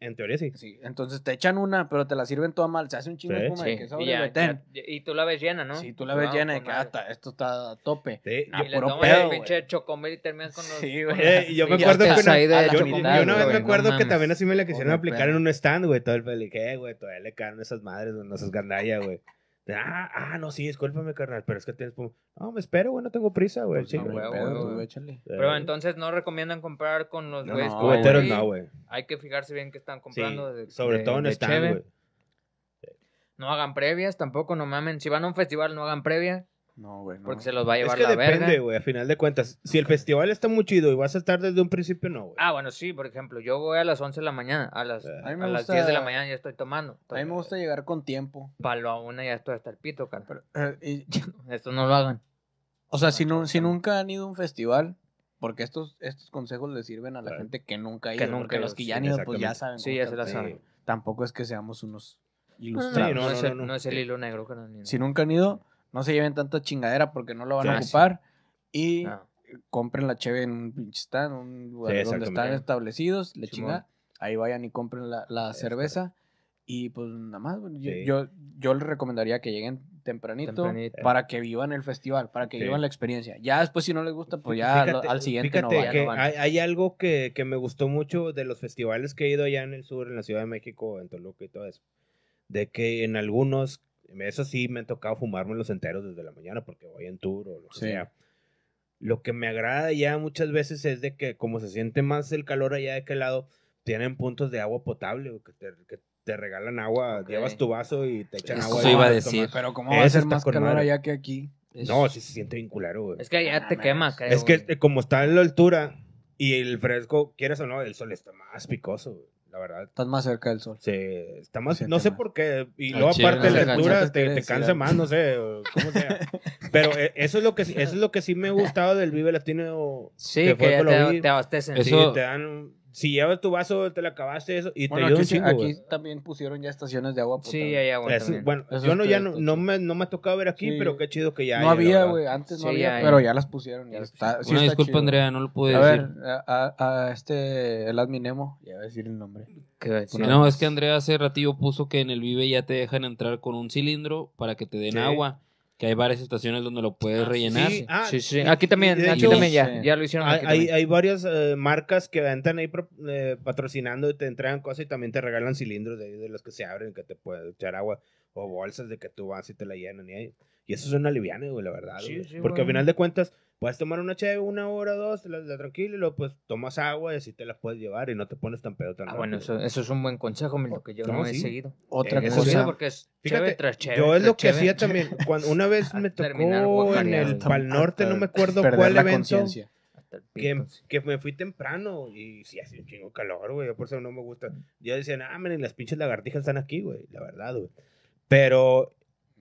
En teoría sí. Sí, entonces te echan una, pero te la sirven toda mal. Se hace un chingo de espuma y, y tú la ves llena, ¿no? Sí, tú la ves llena de pues que hasta ah, esto está a tope. Sí, ah, y el pinche y terminas con los. yo me acuerdo que una, vez me acuerdo que también así me la quisieron aplicar en un stand, güey. Todo el peli, eh, güey? Todavía le caen esas madres, no esas gandallas, güey. Ah, ah, no, sí, discúlpame, carnal, pero es que tienes. No, me espero, güey, no tengo prisa, güey. Pues, no, güey, güey, eh. Pero entonces no recomiendan comprar con los güeyes. No, güey. Hay que fijarse bien que están comprando. sobre todo en stand, güey. No hagan previas tampoco, no mamen. Si van a un festival, no hagan previa. No, güey. No. Porque se los va a llevar es que depende, güey, a final de cuentas. Si el festival está muy chido y vas a estar desde un principio, no, güey. Ah, bueno, sí, por ejemplo, yo voy a las 11 de la mañana. A las, eh. a las 10 de la mañana ya estoy tomando. a mí me gusta llegar con tiempo. Palo a una ya estoy hasta el pito, cara. Pero, eh, Esto no lo hagan. O sea, si, no, si nunca han ido a un festival, porque estos, estos consejos le sirven a la gente que nunca ha ido. Que nunca, los que ya han ido, pues ya saben. Sí, ya se la saben. Tampoco es que seamos unos ilustrados. no, es el, hilo negro. Que ido. si nunca han ido, no se lleven tanta chingadera porque no lo van a ocupar. Y compren la cheve en un pinche stand, un lugar donde están establecidos, le chinga. Ahí vayan y compren la, cerveza. Y pues nada más, yo, yo, les recomendaría que lleguen tempranito, para que vivan el festival, para que vivan la experiencia. Ya después si no les gusta, pues ya al siguiente no, vayan, que Hay, algo que, que me gustó mucho de los festivales que he ido allá en el sur, en la Ciudad de México, en Toluca y todo eso. De que en algunos eso sí, me ha tocado fumarme los enteros desde la mañana porque voy en tour o lo sea. Lo que me agrada ya muchas veces es de que como se siente más el calor allá de aquel lado, tienen puntos de agua potable que te, que te regalan agua, llevas tu vaso y te echan agua. Eso iba a decir. Pero ¿cómo va a ser más calor allá que aquí? No, sí se siente vincular, Es que allá ah, te quema, Es que como está en la altura y el fresco, quieres o no, el sol está más picoso, güey la verdad. Estás más cerca del sol. Sí, está más, no sé por qué. Y ah, luego aparte de la altura te, cansa más, no sé, cómo Pero eh, eso es lo que eso es lo que sí me ha gustado del Vive Latino. Sí, que, te, abastecen. Eso, sí, te dan si llevas tu vaso, te la acabaste eso y te un chingo. Aquí también pusieron ya estaciones de agua Sí, hay agua. bueno, yo no, ya no, me, no me ha tocado ver aquí, pero qué chido que ya No había, güey, antes no había, pero ya las pusieron. Ya disculpa, Andrea, no lo pude decir. Ver, a ver, a, este, el adminemo, ya voy a decir el nombre. no, pues. es que Andrea hace ratillo puso que en el Vive ya te dejan entrar con un cilindro para que te den agua que hay varias estaciones donde lo puedes ah, rellenar. Ah, sí, sí, Aquí también, aquí también ya, ya lo hicieron. Hay, hay, hay, varias eh, marcas que entran ahí eh, patrocinando y te entregan cosas y también te regalan cilindros de, los que se abren, que te puedes echar agua o bolsas de que tú vas y te la llenan. Y, eso es un liviana, güey, la verdad. Porque al final de cuentas, Puedes tomar una cheve una hora, o dos, la, la tranquila, y luego pues tomas agua y así te la puedes llevar y no te pones tan pedo tan Ah, bueno, eso, es un buen consejo, lo que yo no, he seguido. Otra eh, cosa. porque es Fíjate, tras Yo es lo que hacía también. Cuando una vez me tocó en el Pal Norte, no me acuerdo cuál evento. Que, que, me fui temprano y sí hace un chingo calor, güey. Por eso no me gusta. Yo decía, ah, miren, las pinches lagartijas están aquí, güey. La verdad, güey. Pero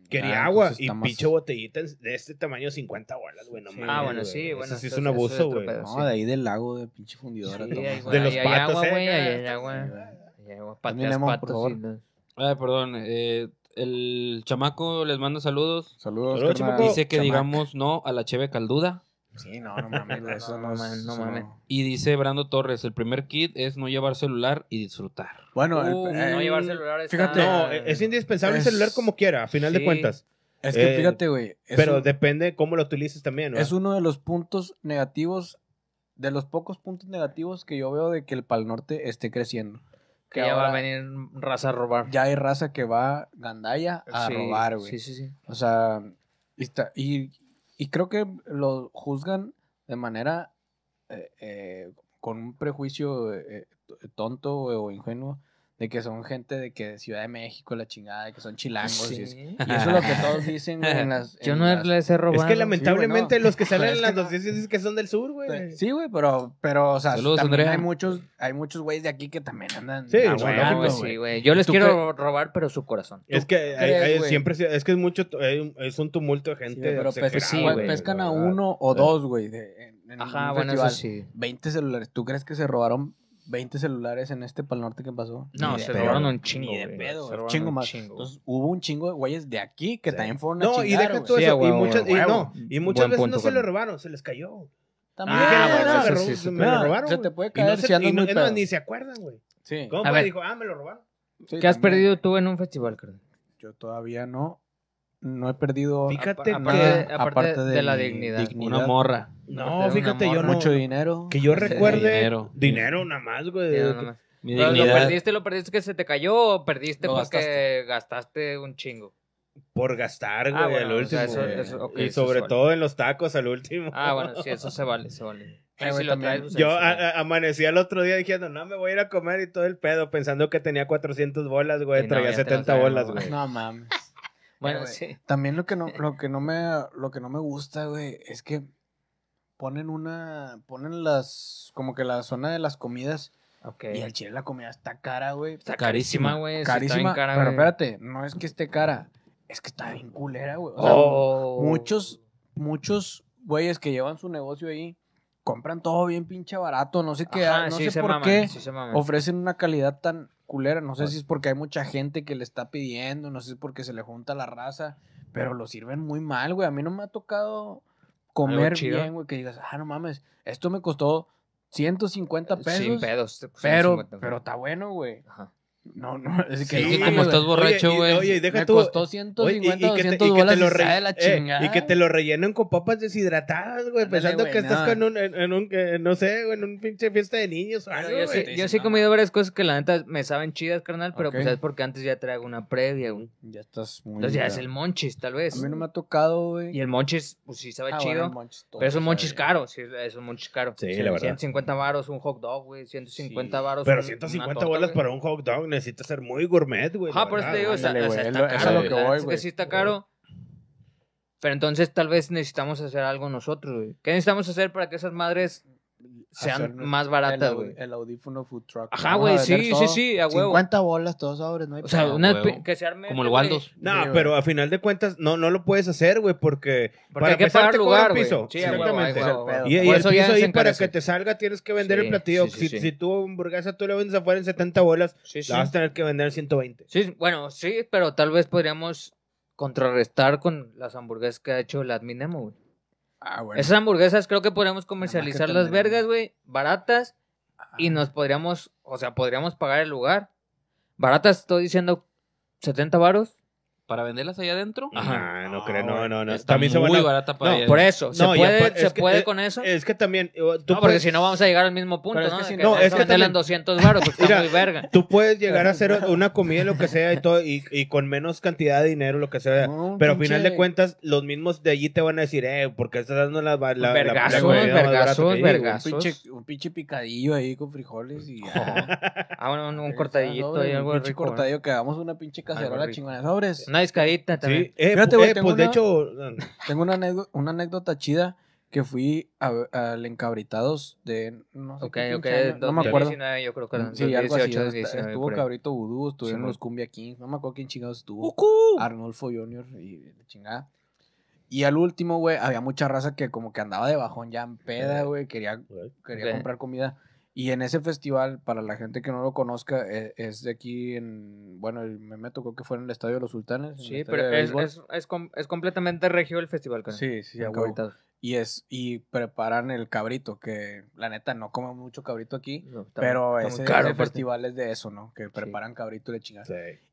Quería ah, agua y pinche botellita de este tamaño, 50 bolas, güey. No sí, mames, ah, bueno, sí, bueno. sí es un abuso, güey. No, de ahí del lago de pinche fundidora. de los ahí patos, agua, güey. Ahí hay agua. ¿eh? hay agua. Pateas patos. Ay, ah, perdón. Eh, el chamaco les manda saludos. Saludos, saludos Dice que digamos no a la cheve calduda. Sí, no, no mames. eso no, mames, no mames. Y dice Brando Torres, el primer kit es no llevar celular y disfrutar. Bueno, no llevar eh, celular fíjate, No, es indispensable el celular como quiera, a final de cuentas. Es que eh, fíjate, güey. Pero depende cómo lo utilices también, ¿no? Es uno de los puntos negativos, de los pocos puntos negativos que yo veo de que el Pal Norte esté creciendo. que ya va a venir raza a robar. Ya hay raza que va gandaya a robar, güey. Sí, sí, sí. O sea, está- y y creo que lo juzgan de manera eh, eh, con un prejuicio eh, tonto o ingenuo de que son gente de que Ciudad de México, la chingada, de que son chilangos. Y, eso, es lo que todos dicen en las. Yo no les he robado. Es que lamentablemente los que salen en las noticias dicen que son del sur, güey. Sí, güey, pero, pero, o sea, también hay muchos, hay muchos güeyes de aquí que también andan. Sí, güey, sí, güey. Yo les quiero robar, pero su corazón. Es que hay, siempre, es que es mucho, es un tumulto de gente. pero pues, pescan a uno o dos, güey. En, Ajá, bueno, festival. eso sí. 20 celulares. ¿Tú crees que se robaron 20 celulares en este Pal Norte que pasó. No, se robaron un chingo. de pedo, un chingo más. Entonces hubo un chingo de güeyes de aquí que también fueron a No, y deja todo eso. y, muchas, veces no se lo robaron, se les cayó. También. Ah, bueno, ah, me lo robaron. Se te puede caer. no, si y no, ni se acuerdan, güey. Sí. ¿Cómo dijo, ah, me lo robaron? ¿Qué has perdido tú en un festival, creo? Yo todavía no, no he perdido aparte, de, la dignidad. una morra no, fíjate yo no mucho dinero que yo recuerde dinero. dinero nada más güey Mi lo perdiste lo perdiste que se te cayó o perdiste porque gastaste. un chingo por gastar, ah, güey, al último. y sobre todo en los tacos al último. Ah, bueno, sí, eso se vale, se vale. Pues, yo amanecí al otro día diciendo, no, me voy a ir a comer y todo el pedo, pensando que tenía 400 bolas, güey, traía 70 bolas, güey. No mames. Bueno, sí. También lo que no, lo que no me, lo que no me gusta, güey, es que ponen una, ponen las, como que la zona de las comidas. Okay. Y al chile la comida está cara, güey. Está carísima, güey. Carísima. pero espérate, no es que esté cara, es que está bien culera, güey. O sea, oh. muchos, muchos güeyes que llevan su negocio ahí compran todo bien pinche barato, no sé qué, no sé por qué ofrecen una calidad tan culera. No sé pues si es porque hay mucha gente que le está pidiendo, no sé si es porque se le junta la raza, pero lo sirven muy mal, güey. A mí no me ha tocado comer bien, güey, que digas, ah, no mames, esto me costó 150 eh, pesos. pedos. Pero, pero está bueno, güey. Ajá. No, no, es que, sí, como estás borracho, güey. Oye, oye, deja me costó 150 oye, y, que te, 200 y que te lo re, eh, y que te lo rellenen con papas deshidratadas, güey, pensando que estás con un, en, un no sé, güey, en un pinche fiesta de niños. algo, yo, sí, he comido varias cosas que la neta me saben chidas, carnal, pero pues, okay. pues es porque antes ya traigo una previa, güey. Ya estás muy Entonces ya es el monchis, tal vez. A mí no me ha tocado, güey. Y el monchis, pues sí sabe ah, chido. Bueno, pero es un monchis caro, sí, es un monchis caro. Sí, la verdad. 150 varos un hot dog, güey, 150 varos Pero 150 bolas para un hot dog, necesita ser muy gourmet, güey. Ah, por eso te digo, está, caro, que sí está caro. Pero entonces tal vez necesitamos hacer algo nosotros, güey. ¿Qué necesitamos hacer para que esas madres sean más baratas, güey. El, audífono food truck. Ajá, güey, sí, sí, sí, a huevo. 50 bolas, todos sobres, no hay O sea, una que se arme. Como el Waldos. No, pero a final de cuentas, no, no lo puedes hacer, güey, porque, para hay que lugar, el piso. Sí, exactamente. y, eso el piso ahí, para que te salga, tienes que vender el platillo. si, tu hamburguesa tú la vendes afuera en 70 bolas, la vas a tener que vender en 120. Sí, bueno, sí, pero tal vez podríamos contrarrestar con las hamburguesas que ha hecho el Adminemo, güey. Ah, Esas hamburguesas creo que podríamos comercializar las vergas, güey, baratas. Y nos podríamos, o sea, podríamos pagar el lugar. Baratas, estoy diciendo 70 varos para venderlas allá adentro. Ajá, no, creo, no, no, no. Está también muy se van muy barata para no, Por eso, ¿se no, puede, ¿se puede con eso? Es que también. no, porque si no vamos a llegar al mismo punto, pero ¿no? Es que si no, es que también... 200 baros, pues está muy verga. Tú puedes llegar a hacer una comida, lo que sea, y todo, y, con menos cantidad de dinero, lo que sea. pero al final de cuentas, los mismos de allí te van a decir, eh, porque estás dando la. la vergasos, vergasos. Un pinche, picadillo ahí con frijoles y. Ah, bueno, un, cortadillo. ahí, algo rico. Un cortadillo que hagamos una pinche cacerola chingona. Sobres una también. eh, güey, eh, pues de hecho. Tengo una anécdota, chida que fui al Encabritados de. No sé. Ok, no me acuerdo. yo creo que eran sí, 18, algo Estuvo Cabrito Vudú, estuvieron los Cumbia Kings, no me acuerdo quién chingados estuvo. Arnolfo Junior y de chingada. Y al último, güey, había mucha raza que como que andaba de bajón ya en peda, eh, güey, quería, quería comprar comida. Y en ese festival, para la gente que no lo conozca, e, es, de aquí en. Bueno, me, me, tocó que fue en el Estadio de los Sultanes. Sí, pero es, es, completamente regio el festival. sí, sí, y es y preparan el cabrito que la neta no come mucho cabrito aquí pero es ese, festivales de eso no que preparan cabrito de chingada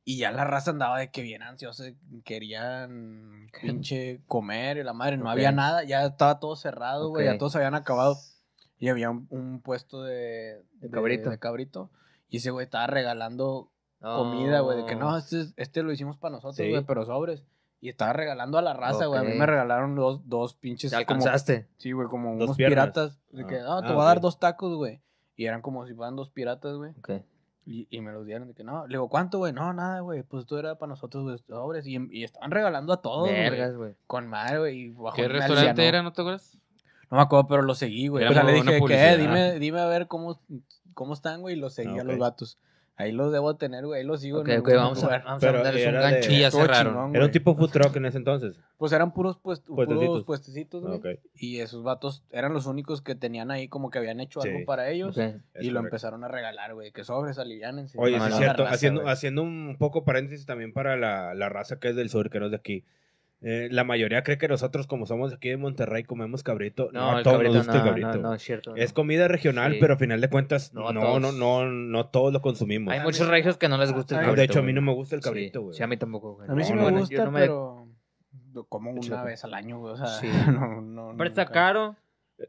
y ya la raza andaba de que bien ansiosa querían pinche comer y la madre no había nada ya estaba todo cerrado güey ya todos habían acabado y había un, puesto de, cabrito. de, cabrito. Y ese güey estaba regalando comida, güey. De que no, este, este, lo hicimos para nosotros, güey, pero sobres. Y estaba regalando a la raza, güey. A mí me regalaron dos, dos pinches. ¿Te alcanzaste? Como, sí, güey, como unos piratas. De que, no, ah. ah, te ah, voy a dar dos tacos, güey. Y eran como si fueran dos piratas, güey. Ok. Y, me los dieron de que no. Le digo, ¿cuánto, güey? No, nada, güey. Pues esto era para nosotros, güey, sobres. Y, y, estaban regalando a todos, güey. Con madre, güey. ¿Qué restaurante era, no te acuerdas? No me acuerdo, pero lo seguí, güey. O sea, le dije, ¿qué? Dime, dime a ver cómo, cómo están, güey, y lo seguí ah, a los vatos. Ahí los debo tener, güey. Ahí los sigo. Ok, vamos a ver, vamos a ver. un gancho cerraron. Era un tipo food truck en ese entonces. Pues eran puros, pues, puestecitos. güey. Y esos vatos eran los únicos que tenían ahí como que habían hecho algo para ellos. Y lo empezaron a regalar, güey. Que sobres, aliviánense. Oye, es cierto. haciendo, haciendo un poco paréntesis también para la, la raza que es del sur, que no es de aquí. Eh, la mayoría cree que nosotros, como somos aquí de Monterrey, comemos cabrito. No, no a todos gusta el cabrito. No, no, es cierto. Es comida regional, pero a final de cuentas, no, no, no, no, todos lo consumimos. Hay muchos regios que no les gusta el ah, cabrito. De hecho, a mí no me gusta el cabrito, güey. Sí. a mí tampoco, A mí sí me gusta, pero pero como una vez al año, güey. O sea, sí. no, no, pero está caro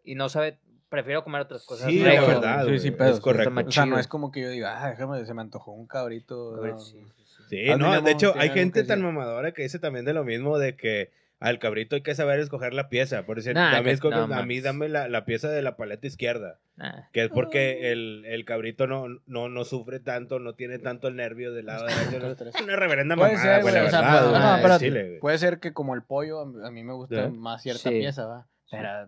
y no sabe prefiero comer otras cosas. Sí, es verdad. Sí, sí, pero es correcto. O sea, no es como que yo diga, ah, déjame, se me antojó un cabrito. sí. Sí, no, de hecho, hay gente tan mamadora que dice también de lo mismo, de que al cabrito hay que saber escoger la pieza. Por decir, a mí dame la, pieza de la paleta izquierda. Que es porque el, cabrito no, no, sufre tanto, no tiene tanto el nervio del lado derecho. es una reverenda puede ser, puede, ser que como el pollo, a mí me gusta ¿Eh? más cierta pieza, ¿va?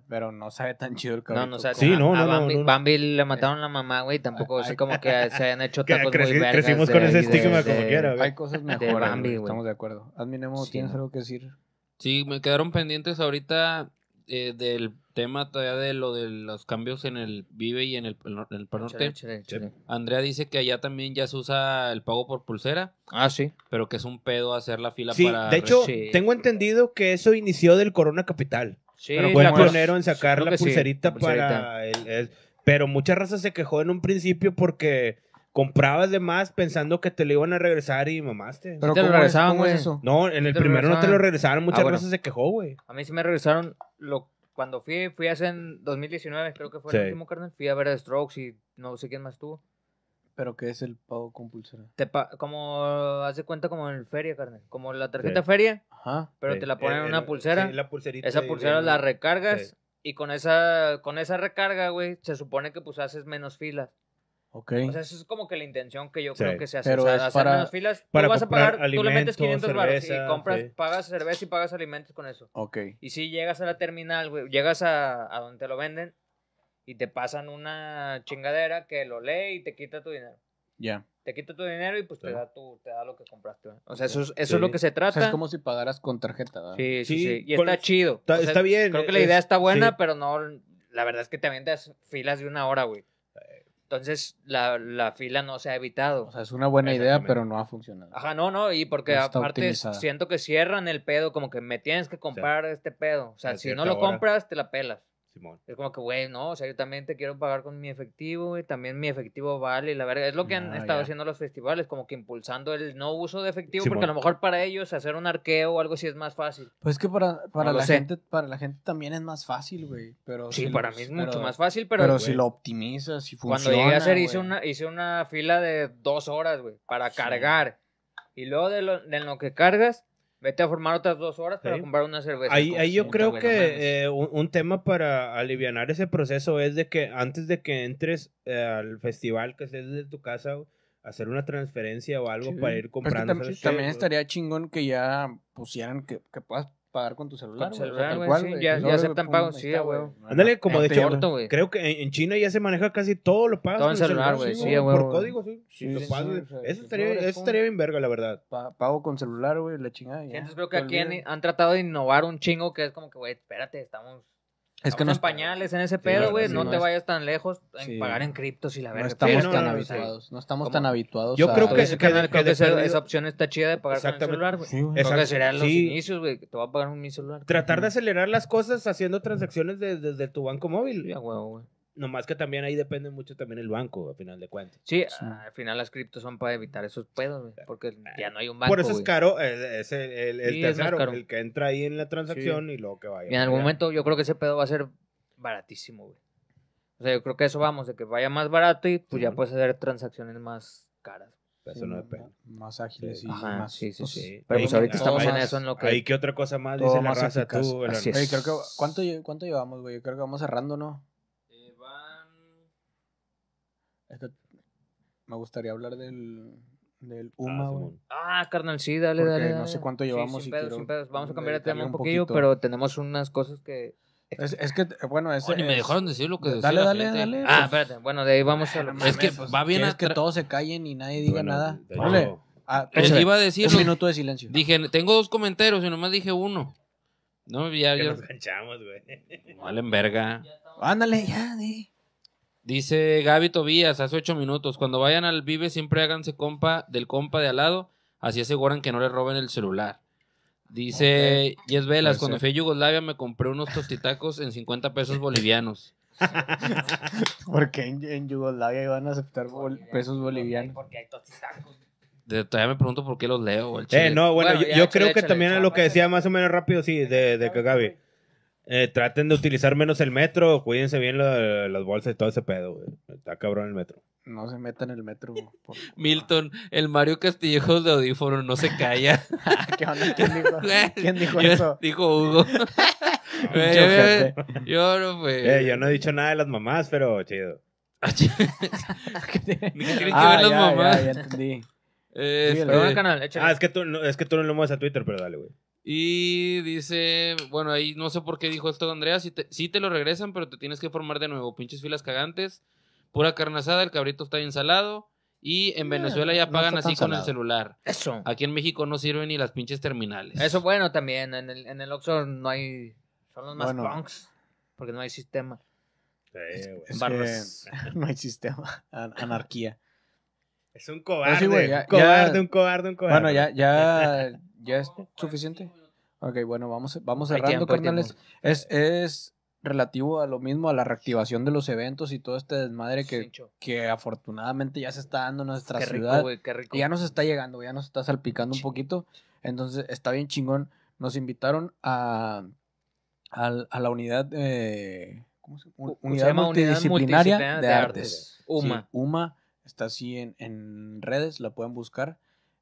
Pero, no sabe tan chido el cabrito. No, no sabe. Sí, no, no, Bambi, no, Bambi, le mataron eh, a la mamá, güey. Tampoco sé como que se han hecho tacos muy vergas. Crecimos con ese estigma como quiera, güey. Hay cosas mejores, Bambi, güey. Estamos de acuerdo. Adminemo, ¿tienes algo que decir? Sí, me quedaron pendientes ahorita eh, del tema todavía de lo de los cambios en el Vive y en el, en el Par Norte. Andrea dice que allá también ya se usa el pago por pulsera. Ah, sí. Pero que es un pedo hacer la fila sí, de hecho, tengo entendido que eso inició del Corona Capital pero fue el pionero en sacar la pulserita, para... él, pero muchas razas se quejó en un principio porque comprabas de más pensando que te lo iban a regresar y mamaste. Pero te regresaban, güey. no, en el primero no te lo regresaron, ah, muchas razas se quejó, güey. A mí sí me regresaron lo cuando fui, fui hace en 2019, creo que fue el último carnal, fui a ver a Strokes y no sé quién más estuvo. ¿Pero qué es el pago con pulsera? Te pa como, hace cuenta como en feria, carnal. Como la tarjeta feria, Ajá. pero te la ponen en eh, una pulsera. Sí, la pulserita. Esa pulsera la recargas y con esa, con esa recarga, güey, se supone que pues haces menos filas. Ok. O sea, eso es como que la intención que yo creo que se hace. Pero hacer menos filas. tú vas a pagar, tú le metes 500 baros y compras, pagas cerveza y pagas alimentos con eso. Ok. Y si llegas a la terminal, güey, llegas a, a donde te lo venden y te pasan una chingadera que lo lee y te quita tu dinero. Ya. Te quita tu dinero y pues te, da tu, te da lo que compraste. O sea, eso, es, eso lo que se trata. es como si pagaras con tarjeta. ¿verdad? Sí, sí, sí, Y está chido. Está, bien. Creo que la idea está buena, pero no. La verdad es que también te das filas de una hora, güey. Entonces la, fila no se ha evitado. O sea, es una buena idea, pero no ha funcionado. Ajá, no, no, y porque aparte siento que cierran el pedo, como que me tienes que comprar este pedo. O sea, si no lo compras, te la pelas. Es como que, güey, no, o sea, yo también te quiero pagar con mi efectivo, güey, también mi efectivo vale, la verdad Es lo que han ah, estado haciendo los festivales, como que impulsando el no uso de efectivo, porque a lo mejor para ellos hacer un arqueo o algo así es más fácil. Pues es que para, para, la, gente, para la gente también es más fácil, güey. Pero sí, para mí es mucho más fácil, pero. Pero si lo optimizas, si funciona. Cuando llegué a hacer, hice una, hice una fila de dos horas, güey, para cargar. Y luego de lo, de lo que cargas, Vete a formar otras dos horas para comprar una cerveza. Ahí, ahí yo creo que eh, un, tema para aliviar ese proceso es de que antes de que entres eh, al festival que sea desde tu casa, hacer una transferencia o algo para ir comprando. también, estaría chingón que ya pusieran que puedas pagar con tu celular. Con ya, aceptan pagos, sí, güey. Ándale, como de hecho, creo que en, China ya se maneja casi todo lo pagas. Todo en celular, güey, sí, güey. Por código, sí. eso, estaría, bien verga, la verdad. pago con celular, güey, la chingada. entonces creo que aquí han, tratado de innovar un chingo que es como que, güey, espérate, estamos es que no en pañales, en ese pedo, güey, no, te vayas tan lejos en pagar en criptos y la verdad. Pues, no estamos tan habituados, no estamos tan habituados. Yo creo que, esa, opción está chida de pagar con el celular, güey. Sí, creo que serían los inicios, güey, te va a pagar con mi celular. Tratar de acelerar las cosas haciendo transacciones desde, tu banco móvil. Ya, güey, güey. Nomás que también ahí depende mucho también el banco, al final de cuentas. Sí, ah, al final las criptos son para evitar esos pedos, eh, porque eh. ya no hay un banco. Por eso es caro, el, el tercero, el que entra ahí en la transacción y luego que vaya. Y en algún momento yo creo que ese pedo va a ser baratísimo, güey. O sea, yo creo que eso vamos, de que vaya más barato y pues ya puedes hacer transacciones más caras. Eso no depende. Más ágiles y Ajá, más. Sí, sí, sí. Pero pues ahorita estamos en eso en lo que. Ahí, ¿qué otra cosa más dice la raza tú? Así creo que, ¿cuánto, ¿Cuánto llevamos, güey? Yo creo que vamos cerrando, ¿no? Este, me gustaría hablar del, del ah, UMA, Ah, carnal, sí, dale, dale, dale. No sé cuánto llevamos. Sí, sin pedos, sin pedos. Vamos a cambiar el tema un poquillo, poquito. pero tenemos unas cosas que. Es, que, bueno, ese. Oye, me dejaron decir lo que decía. Dale, dale, dale. Ah, ah espérate. Bueno, de ahí vamos a. Ah, es que va bien. Es que todos se callen y nadie diga nada. Dale. Ah, iba a decir. Un minuto de silencio. Dije, tengo dos comentarios y nomás dije uno. No, ya. ya... Nos canchamos, güey. Valen verga. Ándale, ya, di. Dice Gaby Tobías, hace ocho minutos, cuando vayan al Vive siempre háganse compa del compa de al lado, así aseguran que no le roben el celular. Dice okay. Yes Velas, cuando fui a Yugoslavia me compré unos tostitacos en 50 pesos bolivianos. porque en, en, Yugoslavia iban a aceptar pesos bolivianos. Porque hay tostitacos. todavía me pregunto por qué los leo. El eh, no, bueno, yo, creo que también es lo que decía más o menos rápido, sí, de, de que Gaby. Eh, traten de utilizar menos el metro, cuídense bien las bolsas y todo ese pedo, güey. Está cabrón el metro. No se metan en el metro. Milton, el Mario Castillejos de audífono no se calla. ¿Qué onda? ¿Quién dijo, ¿Quién dijo eso? Dijo Hugo. yo, no, eh, yo no he dicho nada de las mamás, pero chido. ¿Qué que las mamás? Ya, entendí. Este, ah, es que, tú, no, es que tú no lo mueves a Twitter, pero dale, güey. Y dice, bueno, ahí no sé por qué dijo esto Andrea, si te, si te lo regresan, pero te tienes que formar de nuevo, pinches filas cagantes, pura carnazada, el cabrito está bien salado, y en eh, Venezuela ya pagan así con el celular. Eso. Aquí en México no sirven ni las pinches terminales. Eso bueno también, en el, en el Oxford no hay, son los más punks, porque no hay sistema. es, no hay sistema, anarquía. Es un cobarde, cobarde, un cobarde, un cobarde. Bueno, ya, ya, ya es suficiente. Ok, bueno, vamos, vamos cerrando, carnales. Es, relativo a lo mismo, a la reactivación de los eventos y todo este desmadre que, que afortunadamente ya se está dando en nuestra qué Y ya nos está llegando, ya nos está salpicando un poquito. Entonces, está bien chingón. Nos invitaron a, la unidad, Multidisciplinaria de, artes. UMA. UMA está así en redes, la pueden buscar.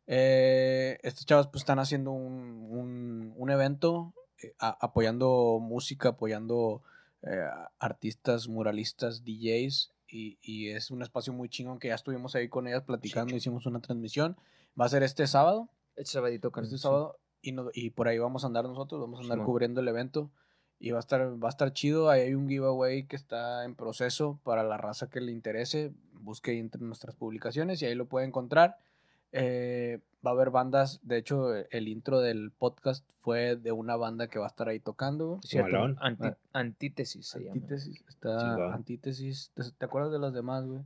Eh, estos chavos pues están haciendo un, evento eh, apoyando música, apoyando eh, artistas, muralistas, DJs y, es un espacio muy chingón que ya estuvimos ahí con ellas platicando, hicimos una transmisión. Va a ser este sábado. Este sabadito Este sábado y, y, por ahí vamos a andar nosotros, vamos a andar cubriendo el evento y va a estar va a estar chido. Ahí hay un giveaway que está en proceso para la raza que le interese. Busque entre nuestras publicaciones y ahí lo puede encontrar. Eh, va a haber bandas, de hecho, eh, el intro del podcast fue de una banda que va a estar ahí tocando. Ah, antítesis se antítesis, Antítesis, ¿te, acuerdas de los demás, güey?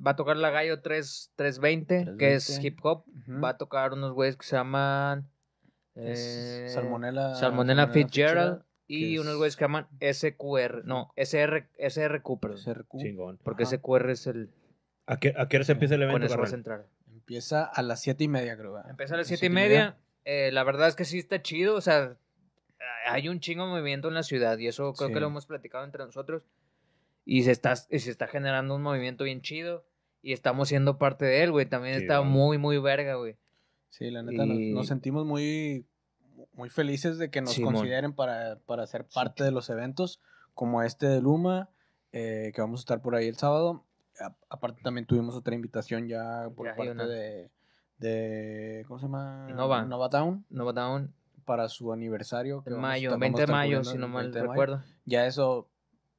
va a tocar la Gallo 320, que es hip hop. Va a tocar unos güeyes que se llaman... Eh, Salmonella, Salmonella, Fitzgerald. y unos güeyes que llaman SQR, no, SR, SRQ, perdón. Porque SQR es el... ¿A qué, a hora se empieza el evento? Con eso vas a entrar. Empieza a las siete y media, creo. Empieza a las siete, y media. Eh, la verdad es que sí está chido. O sea, hay un chingo movimiento en la ciudad y eso creo que lo hemos platicado entre nosotros. Y se está, se está generando un movimiento bien chido. Y estamos siendo parte de él, güey. También está muy, muy verga, güey. Sí, la neta, nos, sentimos muy, muy felices de que nos consideren para, para, ser parte de los eventos como este de Luma, eh, que vamos a estar por ahí el sábado aparte también tuvimos otra invitación ya por parte de, ¿cómo se llama? Nova. Nova Town. Nova Town. Para su aniversario. Que mayo, 20 de mayo, si no mal recuerdo. Ya eso,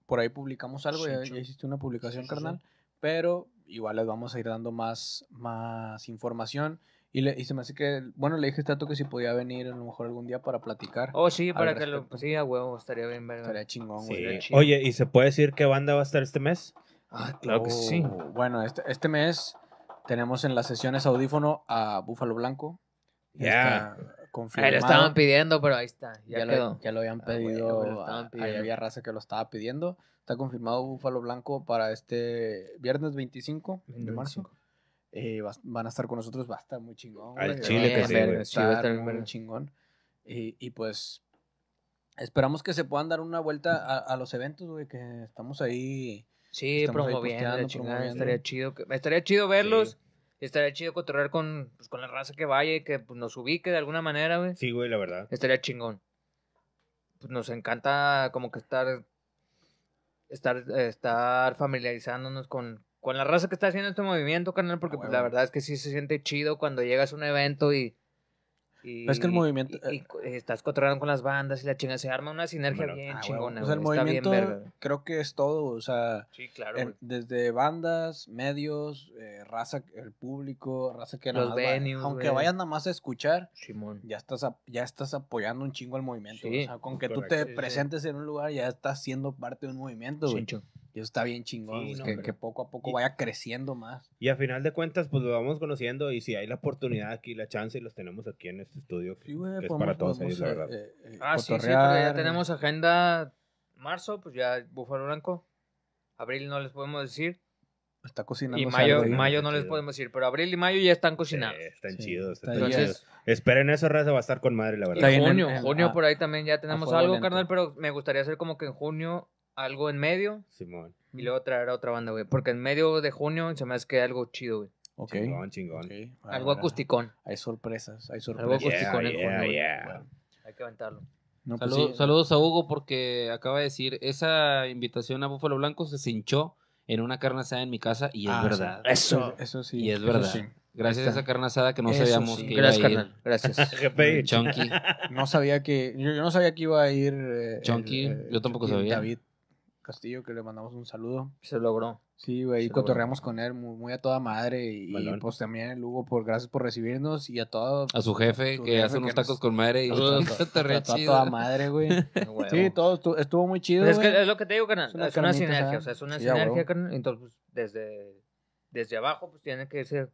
por ahí publicamos algo, ya, hiciste una publicación, carnal. pero igual les vamos a ir dando más, más información. Y, le, se me hace que, bueno, le dije a Tato este que si podía venir a lo mejor algún día para platicar. Oh, sí, para que lo. Sí, a huevo, estaría bien, verlo. Estaría chingón, güey. Oye, ¿y se puede decir qué banda va a estar este mes? Ah, claro que sí. Oh, bueno, este, este, mes tenemos en las sesiones audífono a Búfalo Blanco. Ya. confirmado. lo estaban pidiendo, pero ahí está. Ya, Lo, ya lo, habían ah, pedido. había raza que lo estaba pidiendo. Está confirmado Búfalo Blanco para este viernes 25 de marzo. Eh, van a estar con nosotros, va a estar muy chingón. Al chile que sí, Va a estar muy chingón. Y, pues esperamos que se puedan dar una vuelta a, a los eventos, güey, que estamos ahí Sí, promoviendo, chingada, estaría chido, estaría chido verlos. Estaría chido cotorrear con, pues, con la raza que vaya y que pues, nos ubique de alguna manera, güey. Sí, güey, la verdad. Estaría chingón. Pues nos encanta como que estar estar estar familiarizándonos con, con la raza que está haciendo este movimiento, carnal, porque ah, pues, la verdad es que sí se siente chido cuando llegas a un evento y y, es que el movimiento. Eh, estás controlando con las bandas y la chinga Se arma una sinergia bien ah, chingona. o sea, el movimiento creo que es todo. O sea, desde bandas, medios, eh, raza, el público, raza que Los más Aunque vayan nada más a escuchar, Ya, estás ya estás apoyando un chingo al movimiento. o sea, con que tú te presentes en un lugar, ya estás siendo parte de un movimiento, y eso está bien chingón, que, poco a poco vaya creciendo más. Y a final de cuentas, pues lo vamos conociendo y si hay la oportunidad aquí, la chance, y los tenemos aquí en este estudio, que, es para todos ellos, la verdad. Eh, eh, ah, sí, sí, ya tenemos agenda marzo, pues ya Búfalo Blanco. Abril no les podemos decir. Está cocinando. Y mayo, mayo no les podemos decir, pero abril y mayo ya están cocinados. están chidos. entonces, esperen eso, raza, va a estar con madre, la verdad. junio, junio ah, por ahí también ya tenemos algo, carnal, pero me gustaría hacer como que en junio algo en medio. Simón. Y luego traer a otra banda, güey. Porque en medio de junio se me hace que algo chido, güey. Ok. Chingón, chingón. algo acusticón. Hay sorpresas, hay sorpresas. Algo acusticón en hay que aventarlo. Pues saludos a Hugo porque acaba de decir, esa invitación a Búfalo Blanco se cinchó en una carne asada en mi casa y es ah, verdad. Eso, eso sí. Y es verdad. Gracias a esa carne asada que no sabíamos que Gracias, iba a ir. Carnal. Gracias, Chunky No sabía que, yo, no sabía que iba a ir. Eh, Chunky eh, yo tampoco sabía. David. Castillo, que le mandamos un saludo. Se logró. Sí, güey, y cotorreamos con él muy, a toda madre. Y, pues también el Hugo, por, gracias por recibirnos y a todo. A su jefe, que hace unos tacos con madre y todo, a toda madre, güey. sí, todo estuvo, muy chido. es, que, es lo que te digo, carnal. Es una, sinergia, o sea, es una sinergia, Entonces, pues, desde, desde abajo, pues tiene que ser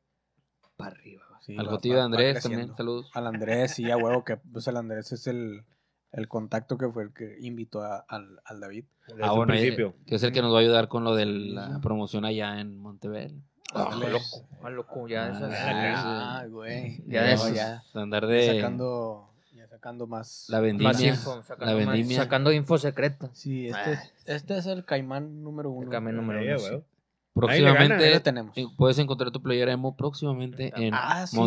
para arriba. Al va, de Andrés también, saludos. Al Andrés, sí, a huevo, que pues el Andrés es el el contacto que fue el que invitó al, al, David. Desde ah, bueno, principio. Eh, que es el que nos va a ayudar con lo de la promoción allá en Montevideo. Ah, loco, loco, ya ah, ah, güey. Ya de eso. Andar de. Sacando, ya sacando más. La vendimia. sacando, la sacando info secreta. Sí, este, ah. este, es el caimán número uno. El caimán número uno. Próximamente. Eh, puedes encontrar tu playera emo próximamente ah, en ah, sí.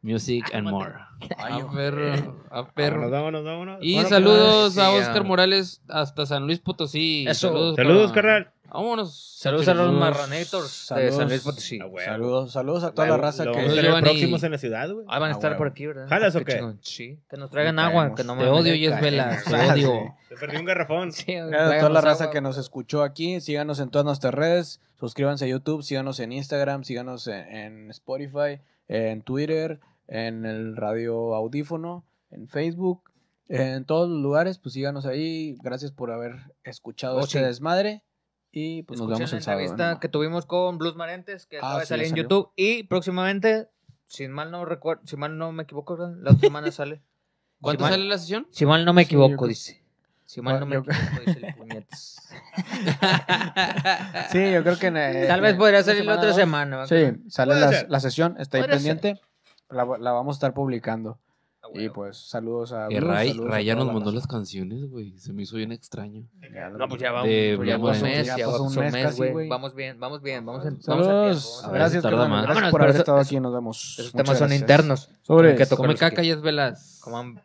Music and More. a perro, a perro. Y saludos a Oscar Morales hasta San Luis Potosí. Saludos, carnal. Vámonos. Saludos, a los Marranators de San Luis Potosí. saludos, saludos a toda la raza que va a próximos en la ciudad, güey. Ah, van a estar por aquí, ¿verdad? ¿Jalas o qué? Sí. Que nos traigan agua, que no me Te odio y es velas, te odio. perdí un garrafón. Sí, toda la raza que nos escuchó aquí, síganos en todas nuestras redes, suscríbanse a YouTube, síganos en Instagram, síganos en Spotify en Twitter, en el radio audífono, en Facebook, en todos los lugares, pues síganos ahí. Gracias por haber escuchado oh, este desmadre. Y pues nos vemos en sábado. La que tuvimos con Blues Marentes, que ah, acaba de salir en YouTube. Y próximamente, si mal no recuerdo, si mal no me equivoco, la semana sale. ¿Cuánto sale la sesión? Si mal no me equivoco, dice. Si mal no me equivoco, es el sí, yo creo que. Tal vez podría salir la otra semana. Sí, sale la, la, sesión, está ahí pendiente. La, la, vamos a estar publicando. Ah, y pues, saludos a. Y Ray, Ray, ya nos mandó las canciones, güey. Se me hizo bien extraño. No, pues ya vamos. De, pues vamos un mes, ya vamos un mes, güey. Vamos bien, vamos bien. Vamos, en, saludos. Vamos gracias, tarda más. gracias por haber estado aquí. Nos vemos. Esos temas son internos. Sobre. Que caca y es velas. Coman